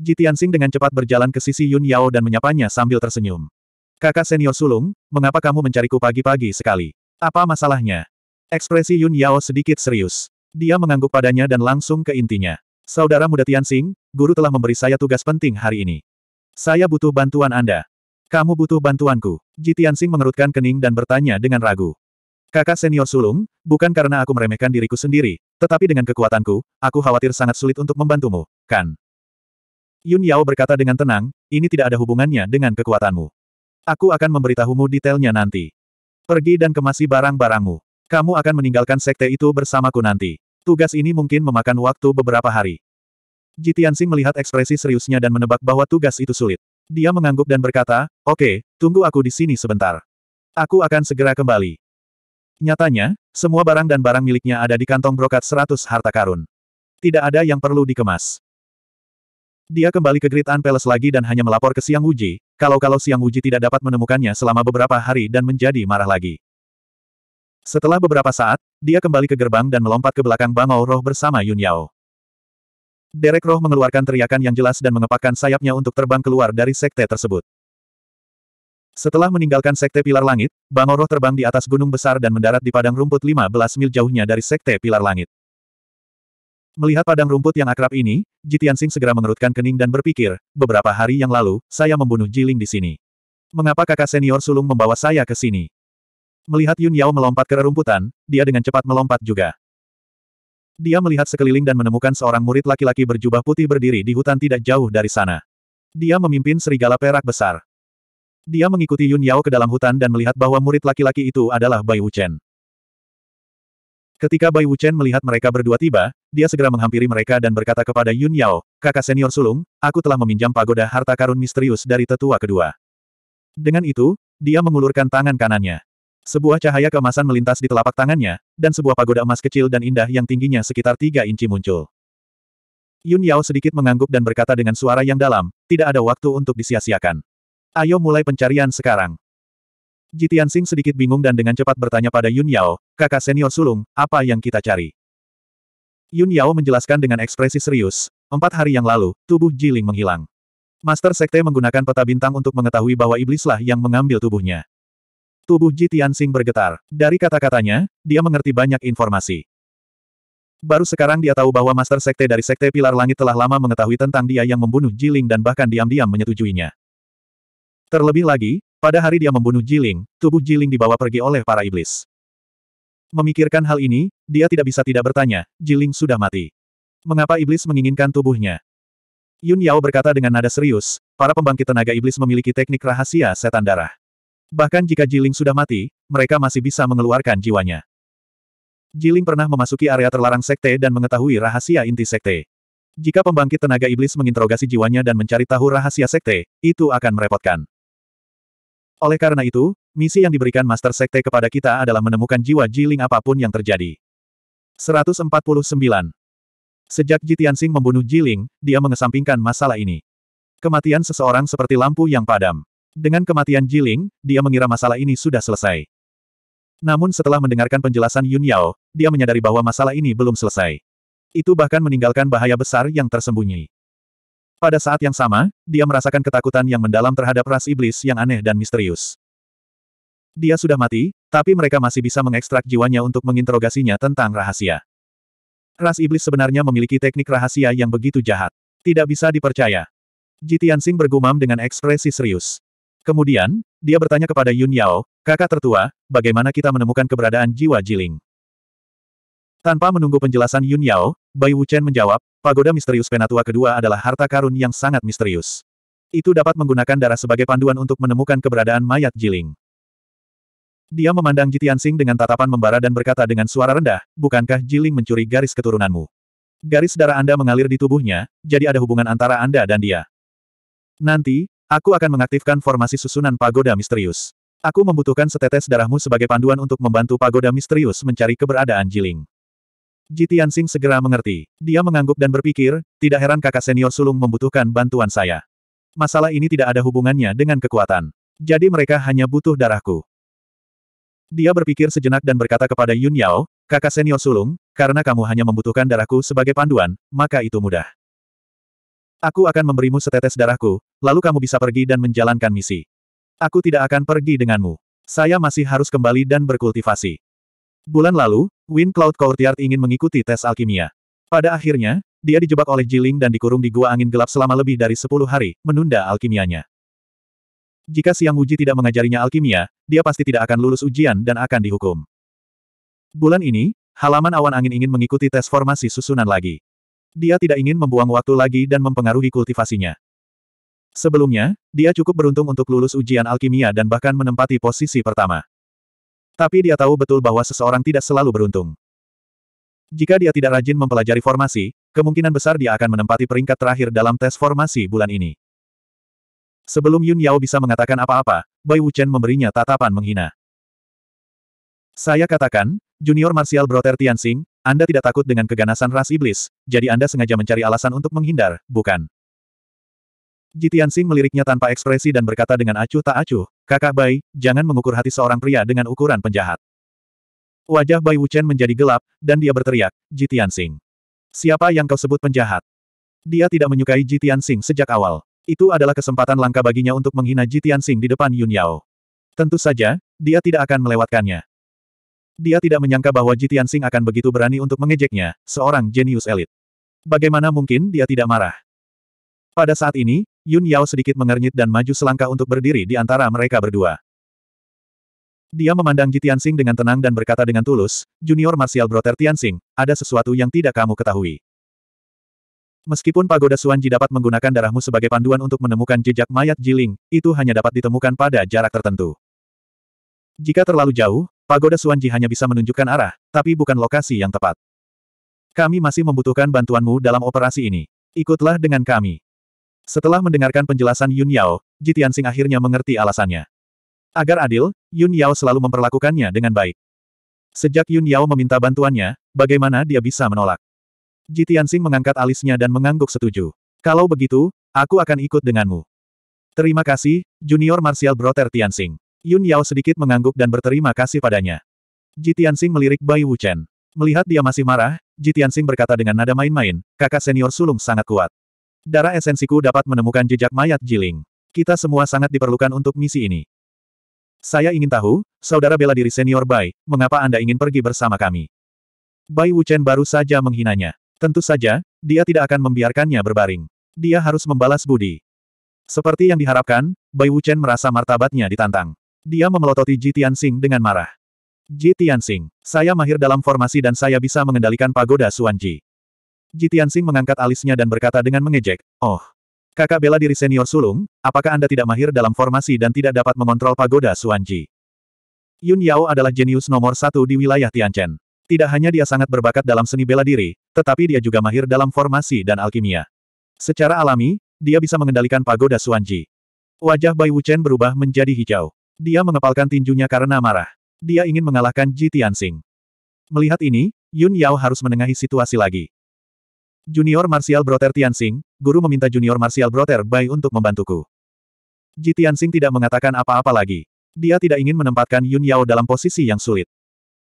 Ji Tianxing dengan cepat berjalan ke sisi Yun Yao dan menyapanya sambil tersenyum. Kakak senior sulung, mengapa kamu mencariku pagi-pagi sekali? Apa masalahnya? Ekspresi Yun Yao sedikit serius. Dia mengangguk padanya dan langsung ke intinya. Saudara muda Tianxing, guru telah memberi saya tugas penting hari ini. Saya butuh bantuan Anda. Kamu butuh bantuanku. Ji Tianxing mengerutkan kening dan bertanya dengan ragu. Kakak senior sulung, Bukan karena aku meremehkan diriku sendiri, tetapi dengan kekuatanku, aku khawatir sangat sulit untuk membantumu, kan? Yun Yao berkata dengan tenang, ini tidak ada hubungannya dengan kekuatanmu. Aku akan memberitahumu detailnya nanti. Pergi dan kemasi barang-barangmu. Kamu akan meninggalkan sekte itu bersamaku nanti. Tugas ini mungkin memakan waktu beberapa hari. Jitiansing melihat ekspresi seriusnya dan menebak bahwa tugas itu sulit. Dia mengangguk dan berkata, Oke, okay, tunggu aku di sini sebentar. Aku akan segera kembali. Nyatanya, semua barang dan barang miliknya ada di kantong brokat seratus harta karun. Tidak ada yang perlu dikemas. Dia kembali ke Great An lagi dan hanya melapor ke Siang Wuji. kalau-kalau Siang Wuji tidak dapat menemukannya selama beberapa hari dan menjadi marah lagi. Setelah beberapa saat, dia kembali ke gerbang dan melompat ke belakang Bangau Roh bersama Yun Yao. Derek Roh mengeluarkan teriakan yang jelas dan mengepakkan sayapnya untuk terbang keluar dari sekte tersebut. Setelah meninggalkan Sekte Pilar Langit, Bangoroh terbang di atas gunung besar dan mendarat di padang rumput 15 mil jauhnya dari Sekte Pilar Langit. Melihat padang rumput yang akrab ini, Jitian Sing segera mengerutkan kening dan berpikir, beberapa hari yang lalu, saya membunuh Jiling di sini. Mengapa kakak senior sulung membawa saya ke sini? Melihat Yun Yao melompat ke rerumputan, dia dengan cepat melompat juga. Dia melihat sekeliling dan menemukan seorang murid laki-laki berjubah putih berdiri di hutan tidak jauh dari sana. Dia memimpin serigala perak besar. Dia mengikuti Yun Yao ke dalam hutan dan melihat bahwa murid laki-laki itu adalah Bai Wuchen. Ketika Bai Wuchen melihat mereka berdua tiba, dia segera menghampiri mereka dan berkata kepada Yun Yao, kakak senior sulung, aku telah meminjam pagoda harta karun misterius dari tetua kedua. Dengan itu, dia mengulurkan tangan kanannya. Sebuah cahaya keemasan melintas di telapak tangannya, dan sebuah pagoda emas kecil dan indah yang tingginya sekitar tiga inci muncul. Yun Yao sedikit mengangguk dan berkata dengan suara yang dalam, tidak ada waktu untuk disia-siakan. Ayo mulai pencarian sekarang. Jitian Sing sedikit bingung dan dengan cepat bertanya pada Yun Yao, kakak senior sulung, apa yang kita cari? Yun Yao menjelaskan dengan ekspresi serius, empat hari yang lalu, tubuh Jiling menghilang. Master Sekte menggunakan peta bintang untuk mengetahui bahwa iblislah yang mengambil tubuhnya. Tubuh Jitian Sing bergetar. Dari kata-katanya, dia mengerti banyak informasi. Baru sekarang dia tahu bahwa Master Sekte dari Sekte Pilar Langit telah lama mengetahui tentang dia yang membunuh Jiling dan bahkan diam-diam menyetujuinya. Terlebih lagi, pada hari dia membunuh Jiling, tubuh Jiling dibawa pergi oleh para iblis. Memikirkan hal ini, dia tidak bisa tidak bertanya, Jiling sudah mati. Mengapa iblis menginginkan tubuhnya? Yun Yao berkata dengan nada serius, para pembangkit tenaga iblis memiliki teknik rahasia setan darah. Bahkan jika Jiling sudah mati, mereka masih bisa mengeluarkan jiwanya. Jiling pernah memasuki area terlarang sekte dan mengetahui rahasia inti sekte. Jika pembangkit tenaga iblis menginterogasi jiwanya dan mencari tahu rahasia sekte, itu akan merepotkan. Oleh karena itu, misi yang diberikan Master Sekte kepada kita adalah menemukan jiwa Jiling apapun yang terjadi. 149. Sejak Ji Tianxing membunuh Jiling, dia mengesampingkan masalah ini. Kematian seseorang seperti lampu yang padam. Dengan kematian Jiling, dia mengira masalah ini sudah selesai. Namun setelah mendengarkan penjelasan Yun Yao, dia menyadari bahwa masalah ini belum selesai. Itu bahkan meninggalkan bahaya besar yang tersembunyi. Pada saat yang sama, dia merasakan ketakutan yang mendalam terhadap ras iblis yang aneh dan misterius. Dia sudah mati, tapi mereka masih bisa mengekstrak jiwanya untuk menginterogasinya tentang rahasia. Ras iblis sebenarnya memiliki teknik rahasia yang begitu jahat. Tidak bisa dipercaya. Jitian Jitiansing bergumam dengan ekspresi serius. Kemudian, dia bertanya kepada Yun Yao, kakak tertua, bagaimana kita menemukan keberadaan jiwa Jiling? Tanpa menunggu penjelasan Yun Yao, Bai Wuchen menjawab, Pagoda misterius Penatua kedua adalah harta karun yang sangat misterius. Itu dapat menggunakan darah sebagai panduan untuk menemukan keberadaan mayat Jiling. Dia memandang Jitian Jitiansing dengan tatapan membara dan berkata dengan suara rendah, bukankah Jiling mencuri garis keturunanmu? Garis darah Anda mengalir di tubuhnya, jadi ada hubungan antara Anda dan dia. Nanti, aku akan mengaktifkan formasi susunan pagoda misterius. Aku membutuhkan setetes darahmu sebagai panduan untuk membantu pagoda misterius mencari keberadaan Jiling. Jitian Tianxing segera mengerti. Dia mengangguk dan berpikir, tidak heran kakak senior sulung membutuhkan bantuan saya. Masalah ini tidak ada hubungannya dengan kekuatan. Jadi mereka hanya butuh darahku. Dia berpikir sejenak dan berkata kepada Yun Yao, kakak senior sulung, karena kamu hanya membutuhkan darahku sebagai panduan, maka itu mudah. Aku akan memberimu setetes darahku, lalu kamu bisa pergi dan menjalankan misi. Aku tidak akan pergi denganmu. Saya masih harus kembali dan berkultivasi. Bulan lalu, Wind Cloud Courtyard ingin mengikuti tes alkimia. Pada akhirnya, dia dijebak oleh Jiling dan dikurung di gua angin gelap selama lebih dari 10 hari, menunda alkimianya. Jika Siang uji tidak mengajarinya alkimia, dia pasti tidak akan lulus ujian dan akan dihukum. Bulan ini, halaman awan angin ingin mengikuti tes formasi susunan lagi. Dia tidak ingin membuang waktu lagi dan mempengaruhi kultivasinya. Sebelumnya, dia cukup beruntung untuk lulus ujian alkimia dan bahkan menempati posisi pertama. Tapi dia tahu betul bahwa seseorang tidak selalu beruntung. Jika dia tidak rajin mempelajari formasi, kemungkinan besar dia akan menempati peringkat terakhir dalam tes formasi bulan ini. Sebelum Yun Yao bisa mengatakan apa-apa, Bai Wuchen memberinya tatapan menghina. Saya katakan, junior martial Broter Tianxing, Anda tidak takut dengan keganasan ras iblis, jadi Anda sengaja mencari alasan untuk menghindar, bukan? Jitian Sing meliriknya tanpa ekspresi dan berkata dengan acuh tak acuh, kakak Bai, jangan mengukur hati seorang pria dengan ukuran penjahat. Wajah Bai Wuchen menjadi gelap, dan dia berteriak, Jitian Sing. Siapa yang kau sebut penjahat? Dia tidak menyukai Jitian Sing sejak awal. Itu adalah kesempatan langka baginya untuk menghina Jitian Sing di depan Yun Yao. Tentu saja, dia tidak akan melewatkannya. Dia tidak menyangka bahwa Jitian Sing akan begitu berani untuk mengejeknya, seorang jenius elit. Bagaimana mungkin dia tidak marah? Pada saat ini, Yun Yao sedikit mengernyit dan maju selangkah untuk berdiri di antara mereka berdua. Dia memandang Ji Tianxing dengan tenang dan berkata dengan tulus, Junior Martial Brother Sing, ada sesuatu yang tidak kamu ketahui. Meskipun pagoda Suanji dapat menggunakan darahmu sebagai panduan untuk menemukan jejak mayat Jiling, itu hanya dapat ditemukan pada jarak tertentu. Jika terlalu jauh, pagoda Suanji hanya bisa menunjukkan arah, tapi bukan lokasi yang tepat. Kami masih membutuhkan bantuanmu dalam operasi ini. Ikutlah dengan kami. Setelah mendengarkan penjelasan Yun Yao, Ji Tianxing akhirnya mengerti alasannya. Agar adil, Yun Yao selalu memperlakukannya dengan baik. Sejak Yun Yao meminta bantuannya, bagaimana dia bisa menolak? Ji Tianxing mengangkat alisnya dan mengangguk setuju. Kalau begitu, aku akan ikut denganmu. Terima kasih, Junior Martial Brother Tianxing. Yun Yao sedikit mengangguk dan berterima kasih padanya. Ji Tianxing melirik Bai Wuchen. Melihat dia masih marah, Ji Tianxing berkata dengan nada main-main, kakak senior sulung sangat kuat. Darah esensiku dapat menemukan jejak mayat Jiling. Kita semua sangat diperlukan untuk misi ini. Saya ingin tahu, Saudara bela diri senior Bai, mengapa Anda ingin pergi bersama kami? Bai Wuchen baru saja menghinanya. Tentu saja, dia tidak akan membiarkannya berbaring. Dia harus membalas budi. Seperti yang diharapkan, Bai Wuchen merasa martabatnya ditantang. Dia memelototi Ji Tianxing dengan marah. Ji Tianxing, saya mahir dalam formasi dan saya bisa mengendalikan pagoda Suanji. Sing mengangkat alisnya dan berkata dengan mengejek, Oh, kakak bela diri senior sulung, apakah Anda tidak mahir dalam formasi dan tidak dapat mengontrol pagoda Suanji? Yun Yao adalah jenius nomor satu di wilayah Tianchen. Tidak hanya dia sangat berbakat dalam seni bela diri, tetapi dia juga mahir dalam formasi dan alkimia. Secara alami, dia bisa mengendalikan pagoda Suanji. Wajah Bai Wuchen berubah menjadi hijau. Dia mengepalkan tinjunya karena marah. Dia ingin mengalahkan Ji Tianxing. Melihat ini, Yun Yao harus menengahi situasi lagi. Junior Martial Brother Tianxing, guru meminta Junior Martial Brother Bai untuk membantuku. Ji Tianxing tidak mengatakan apa-apa lagi. Dia tidak ingin menempatkan Yun Yao dalam posisi yang sulit.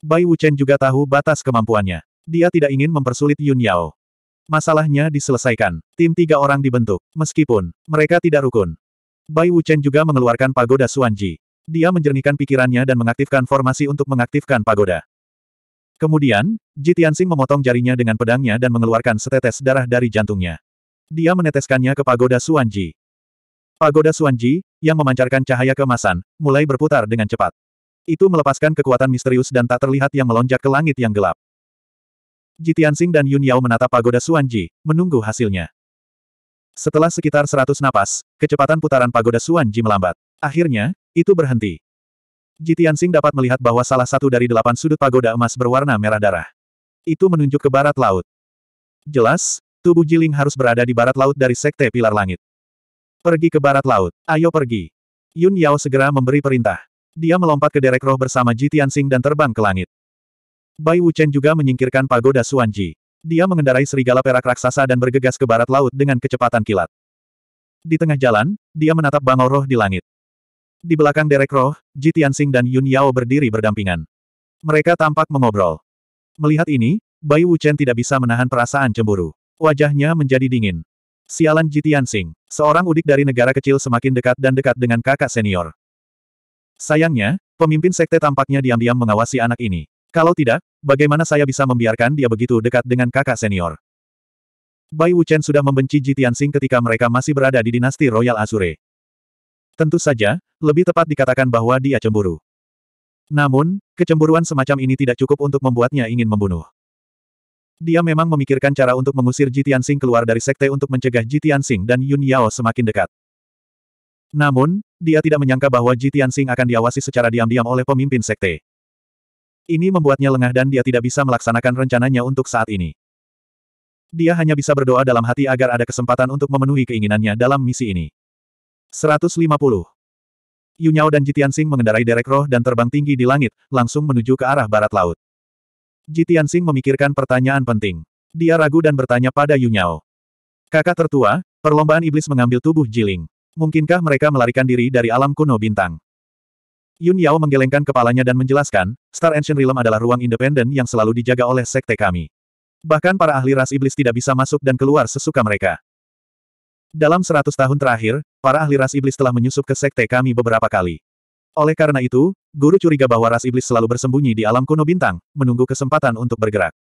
Bai Wuchen juga tahu batas kemampuannya. Dia tidak ingin mempersulit Yun Yao. Masalahnya diselesaikan. Tim tiga orang dibentuk, meskipun mereka tidak rukun. Bai Wuchen juga mengeluarkan pagoda Suanji. Dia menjernihkan pikirannya dan mengaktifkan formasi untuk mengaktifkan pagoda. Kemudian, Jitiansing memotong jarinya dengan pedangnya dan mengeluarkan setetes darah dari jantungnya. Dia meneteskannya ke pagoda Suanji. Pagoda Suanji, yang memancarkan cahaya kemasan, mulai berputar dengan cepat. Itu melepaskan kekuatan misterius dan tak terlihat yang melonjak ke langit yang gelap. Jitiansing dan Yun Yao menatap pagoda Suanji, menunggu hasilnya. Setelah sekitar seratus napas, kecepatan putaran pagoda Suanji melambat. Akhirnya, itu berhenti. Ji Tianxing dapat melihat bahwa salah satu dari delapan sudut pagoda emas berwarna merah darah. Itu menunjuk ke barat laut. Jelas, tubuh Jiling harus berada di barat laut dari Sekte Pilar Langit. Pergi ke barat laut, ayo pergi. Yun Yao segera memberi perintah. Dia melompat ke derek roh bersama Ji Tianxing dan terbang ke langit. Bai Wuchen juga menyingkirkan pagoda Ji. Dia mengendarai serigala perak raksasa dan bergegas ke barat laut dengan kecepatan kilat. Di tengah jalan, dia menatap bangau roh di langit. Di belakang derek roh, Ji Tianxing dan Yun Yao berdiri berdampingan. Mereka tampak mengobrol. Melihat ini, Bai Wuchen tidak bisa menahan perasaan cemburu. Wajahnya menjadi dingin. Sialan Ji Tianxing, seorang udik dari negara kecil semakin dekat dan dekat dengan kakak senior. Sayangnya, pemimpin sekte tampaknya diam-diam mengawasi anak ini. Kalau tidak, bagaimana saya bisa membiarkan dia begitu dekat dengan kakak senior? Bai Wuchen sudah membenci Ji Tianxing ketika mereka masih berada di dinasti Royal Azure. Tentu saja, lebih tepat dikatakan bahwa dia cemburu. Namun, kecemburuan semacam ini tidak cukup untuk membuatnya ingin membunuh. Dia memang memikirkan cara untuk mengusir Jitian Sing keluar dari sekte untuk mencegah Jitian Sing dan Yun Yao semakin dekat. Namun, dia tidak menyangka bahwa Jitian Sing akan diawasi secara diam-diam oleh pemimpin sekte. Ini membuatnya lengah dan dia tidak bisa melaksanakan rencananya untuk saat ini. Dia hanya bisa berdoa dalam hati agar ada kesempatan untuk memenuhi keinginannya dalam misi ini. 150. Yunyao dan Jitiansing mengendarai derek roh dan terbang tinggi di langit, langsung menuju ke arah barat laut. Jitiansing memikirkan pertanyaan penting. Dia ragu dan bertanya pada Yunyao. Kakak tertua, perlombaan iblis mengambil tubuh Jiling. Mungkinkah mereka melarikan diri dari alam kuno bintang? Yun Yao menggelengkan kepalanya dan menjelaskan, Star Ancient Realm adalah ruang independen yang selalu dijaga oleh sekte kami. Bahkan para ahli ras iblis tidak bisa masuk dan keluar sesuka mereka. Dalam seratus tahun terakhir, Para ahli ras iblis telah menyusup ke sekte kami beberapa kali. Oleh karena itu, guru curiga bahwa ras iblis selalu bersembunyi di alam kuno bintang, menunggu kesempatan untuk bergerak.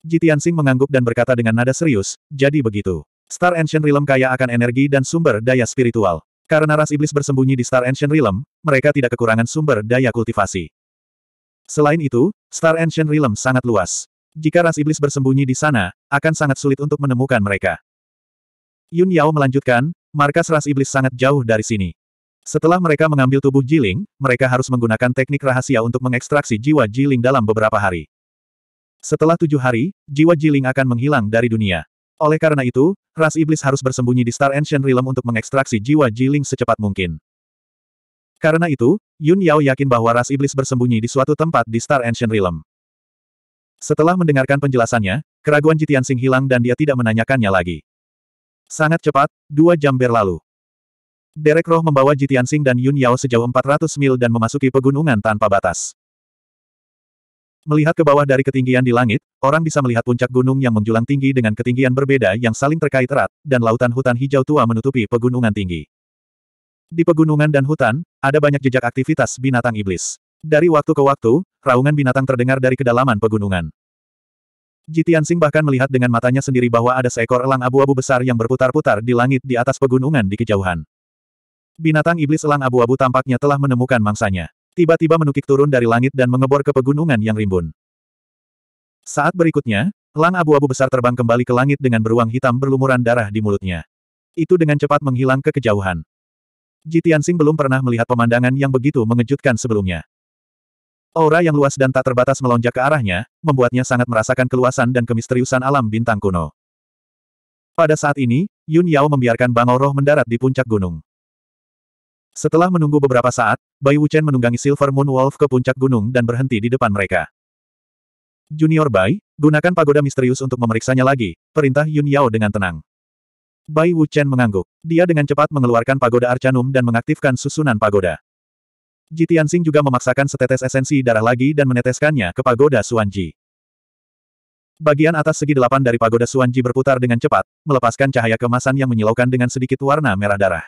Jitian Sing mengangguk dan berkata dengan nada serius, jadi begitu. Star Ancient Realm kaya akan energi dan sumber daya spiritual. Karena ras iblis bersembunyi di Star Ancient Realm, mereka tidak kekurangan sumber daya kultivasi. Selain itu, Star Ancient Realm sangat luas. Jika ras iblis bersembunyi di sana, akan sangat sulit untuk menemukan mereka. Yun Yao melanjutkan, Markas ras iblis sangat jauh dari sini. Setelah mereka mengambil tubuh Jiling, mereka harus menggunakan teknik rahasia untuk mengekstraksi jiwa Jiling dalam beberapa hari. Setelah tujuh hari, jiwa Jiling akan menghilang dari dunia. Oleh karena itu, ras iblis harus bersembunyi di Star Ancient Realm untuk mengekstraksi jiwa Jiling secepat mungkin. Karena itu, Yun Yao yakin bahwa ras iblis bersembunyi di suatu tempat di Star Ancient Realm. Setelah mendengarkan penjelasannya, keraguan Jitian Sing hilang dan dia tidak menanyakannya lagi. Sangat cepat, dua jam berlalu. Derek Roh membawa Jitian Sing dan Yun Yao sejauh 400 mil dan memasuki pegunungan tanpa batas. Melihat ke bawah dari ketinggian di langit, orang bisa melihat puncak gunung yang menjulang tinggi dengan ketinggian berbeda yang saling terkait erat, dan lautan hutan hijau tua menutupi pegunungan tinggi. Di pegunungan dan hutan, ada banyak jejak aktivitas binatang iblis. Dari waktu ke waktu, raungan binatang terdengar dari kedalaman pegunungan. Jitian Sing bahkan melihat dengan matanya sendiri bahwa ada seekor elang abu-abu besar yang berputar-putar di langit di atas pegunungan di kejauhan. Binatang iblis elang abu-abu tampaknya telah menemukan mangsanya. Tiba-tiba menukik turun dari langit dan mengebor ke pegunungan yang rimbun. Saat berikutnya, elang abu-abu besar terbang kembali ke langit dengan beruang hitam berlumuran darah di mulutnya. Itu dengan cepat menghilang ke kejauhan. Jitian Sing belum pernah melihat pemandangan yang begitu mengejutkan sebelumnya. Aura yang luas dan tak terbatas melonjak ke arahnya, membuatnya sangat merasakan keluasan dan kemisteriusan alam bintang kuno. Pada saat ini, Yun Yao membiarkan Bangau Roh mendarat di puncak gunung. Setelah menunggu beberapa saat, Bai Wuchen menunggangi Silver Moon Wolf ke puncak gunung dan berhenti di depan mereka. Junior Bai, gunakan pagoda misterius untuk memeriksanya lagi, perintah Yun Yao dengan tenang. Bai Wuchen mengangguk. Dia dengan cepat mengeluarkan pagoda Arcanum dan mengaktifkan susunan pagoda. Ji Tianxing juga memaksakan setetes esensi darah lagi dan meneteskannya ke pagoda Suanji. Bagian atas segi delapan dari pagoda Suanji berputar dengan cepat, melepaskan cahaya kemasan yang menyilaukan dengan sedikit warna merah darah.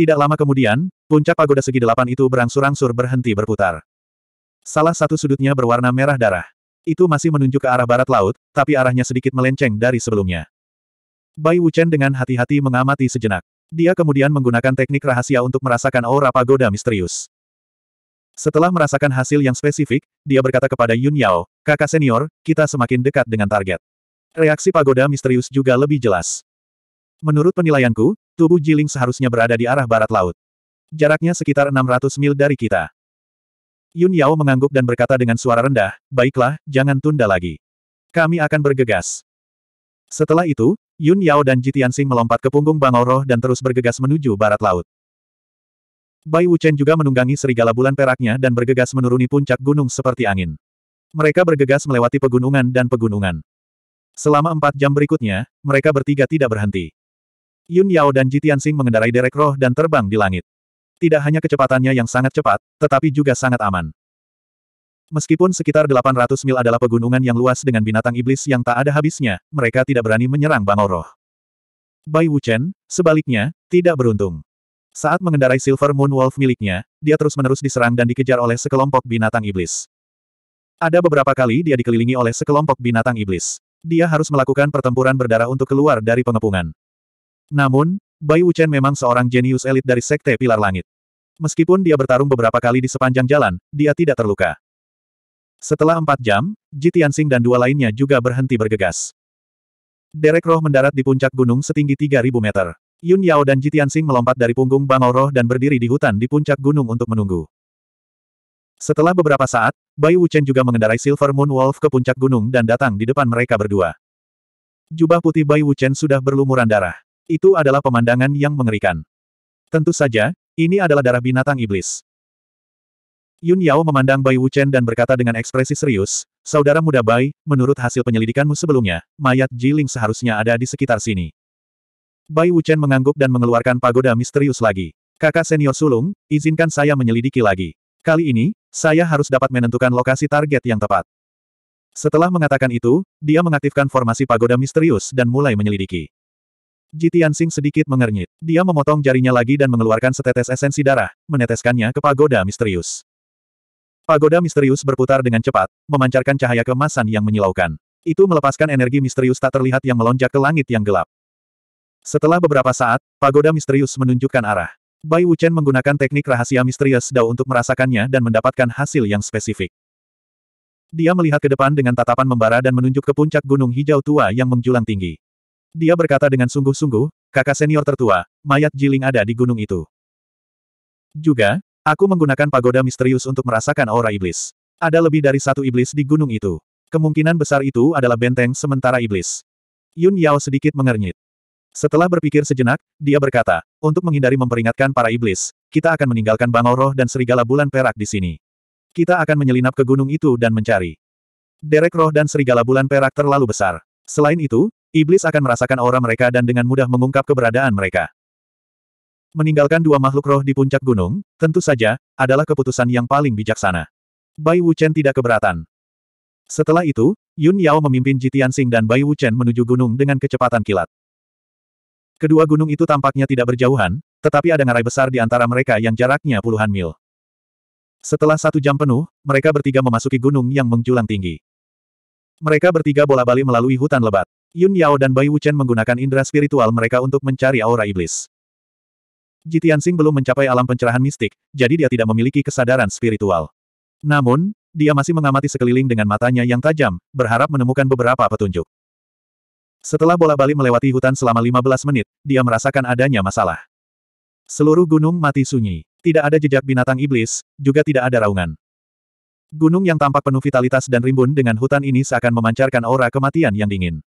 Tidak lama kemudian, puncak pagoda segi delapan itu berangsur-angsur berhenti berputar. Salah satu sudutnya berwarna merah darah. Itu masih menunjuk ke arah barat laut, tapi arahnya sedikit melenceng dari sebelumnya. Bai Wuchen dengan hati-hati mengamati sejenak. Dia kemudian menggunakan teknik rahasia untuk merasakan aura pagoda misterius. Setelah merasakan hasil yang spesifik, dia berkata kepada Yun Yao, kakak senior, kita semakin dekat dengan target. Reaksi pagoda misterius juga lebih jelas. Menurut penilaianku, tubuh Jiling seharusnya berada di arah barat laut. Jaraknya sekitar 600 mil dari kita. Yun Yao mengangguk dan berkata dengan suara rendah, baiklah, jangan tunda lagi. Kami akan bergegas. Setelah itu, Yun Yao dan Jitian Tianxing melompat ke punggung Bang Roh dan terus bergegas menuju barat laut. Bai Wuchen juga menunggangi serigala bulan peraknya dan bergegas menuruni puncak gunung seperti angin. Mereka bergegas melewati pegunungan dan pegunungan. Selama empat jam berikutnya, mereka bertiga tidak berhenti. Yun Yao dan Jitian Tianxing mengendarai derek roh dan terbang di langit. Tidak hanya kecepatannya yang sangat cepat, tetapi juga sangat aman. Meskipun sekitar 800 mil adalah pegunungan yang luas dengan binatang iblis yang tak ada habisnya, mereka tidak berani menyerang Bangoroh. Bai Wuchen, sebaliknya, tidak beruntung. Saat mengendarai Silver Moon Wolf miliknya, dia terus-menerus diserang dan dikejar oleh sekelompok binatang iblis. Ada beberapa kali dia dikelilingi oleh sekelompok binatang iblis. Dia harus melakukan pertempuran berdarah untuk keluar dari pengepungan. Namun, Bai Wuchen memang seorang jenius elit dari Sekte Pilar Langit. Meskipun dia bertarung beberapa kali di sepanjang jalan, dia tidak terluka. Setelah empat jam, Ji dan dua lainnya juga berhenti bergegas. Derek roh mendarat di puncak gunung setinggi 3.000 meter. Yun Yao dan Ji melompat dari punggung Bangau roh dan berdiri di hutan di puncak gunung untuk menunggu. Setelah beberapa saat, Bai Wuchen juga mengendarai Silver Moon Wolf ke puncak gunung dan datang di depan mereka berdua. Jubah putih Bai Wuchen sudah berlumuran darah. Itu adalah pemandangan yang mengerikan. Tentu saja, ini adalah darah binatang iblis. Yun Yao memandang Bai Wuchen dan berkata dengan ekspresi serius, Saudara muda Bai, menurut hasil penyelidikanmu sebelumnya, mayat Jiling seharusnya ada di sekitar sini. Bai Wuchen mengangguk dan mengeluarkan pagoda misterius lagi. Kakak senior sulung, izinkan saya menyelidiki lagi. Kali ini, saya harus dapat menentukan lokasi target yang tepat. Setelah mengatakan itu, dia mengaktifkan formasi pagoda misterius dan mulai menyelidiki. Jitian Sing sedikit mengernyit. Dia memotong jarinya lagi dan mengeluarkan setetes esensi darah, meneteskannya ke pagoda misterius. Pagoda misterius berputar dengan cepat, memancarkan cahaya kemasan yang menyilaukan. Itu melepaskan energi misterius tak terlihat yang melonjak ke langit yang gelap. Setelah beberapa saat, pagoda misterius menunjukkan arah. Bai Wuchen menggunakan teknik rahasia misterius Dao untuk merasakannya dan mendapatkan hasil yang spesifik. Dia melihat ke depan dengan tatapan membara dan menunjuk ke puncak gunung hijau tua yang menjulang tinggi. Dia berkata dengan sungguh-sungguh, kakak senior tertua, mayat Jiling ada di gunung itu. Juga, Aku menggunakan pagoda misterius untuk merasakan aura iblis. Ada lebih dari satu iblis di gunung itu. Kemungkinan besar itu adalah benteng sementara iblis. Yun Yao sedikit mengernyit. Setelah berpikir sejenak, dia berkata, untuk menghindari memperingatkan para iblis, kita akan meninggalkan Bangau Roh dan Serigala Bulan Perak di sini. Kita akan menyelinap ke gunung itu dan mencari. Derek Roh dan Serigala Bulan Perak terlalu besar. Selain itu, iblis akan merasakan aura mereka dan dengan mudah mengungkap keberadaan mereka. Meninggalkan dua makhluk roh di puncak gunung, tentu saja, adalah keputusan yang paling bijaksana. Bai Wuchen tidak keberatan. Setelah itu, Yun Yao memimpin Jitian Sing dan Bai Wuchen menuju gunung dengan kecepatan kilat. Kedua gunung itu tampaknya tidak berjauhan, tetapi ada ngarai besar di antara mereka yang jaraknya puluhan mil. Setelah satu jam penuh, mereka bertiga memasuki gunung yang menjulang tinggi. Mereka bertiga bola balik melalui hutan lebat. Yun Yao dan Bai Wuchen menggunakan indera spiritual mereka untuk mencari aura iblis. Jitian Jitiansing belum mencapai alam pencerahan mistik, jadi dia tidak memiliki kesadaran spiritual. Namun, dia masih mengamati sekeliling dengan matanya yang tajam, berharap menemukan beberapa petunjuk. Setelah bola-balik melewati hutan selama 15 menit, dia merasakan adanya masalah. Seluruh gunung mati sunyi. Tidak ada jejak binatang iblis, juga tidak ada raungan. Gunung yang tampak penuh vitalitas dan rimbun dengan hutan ini seakan memancarkan aura kematian yang dingin.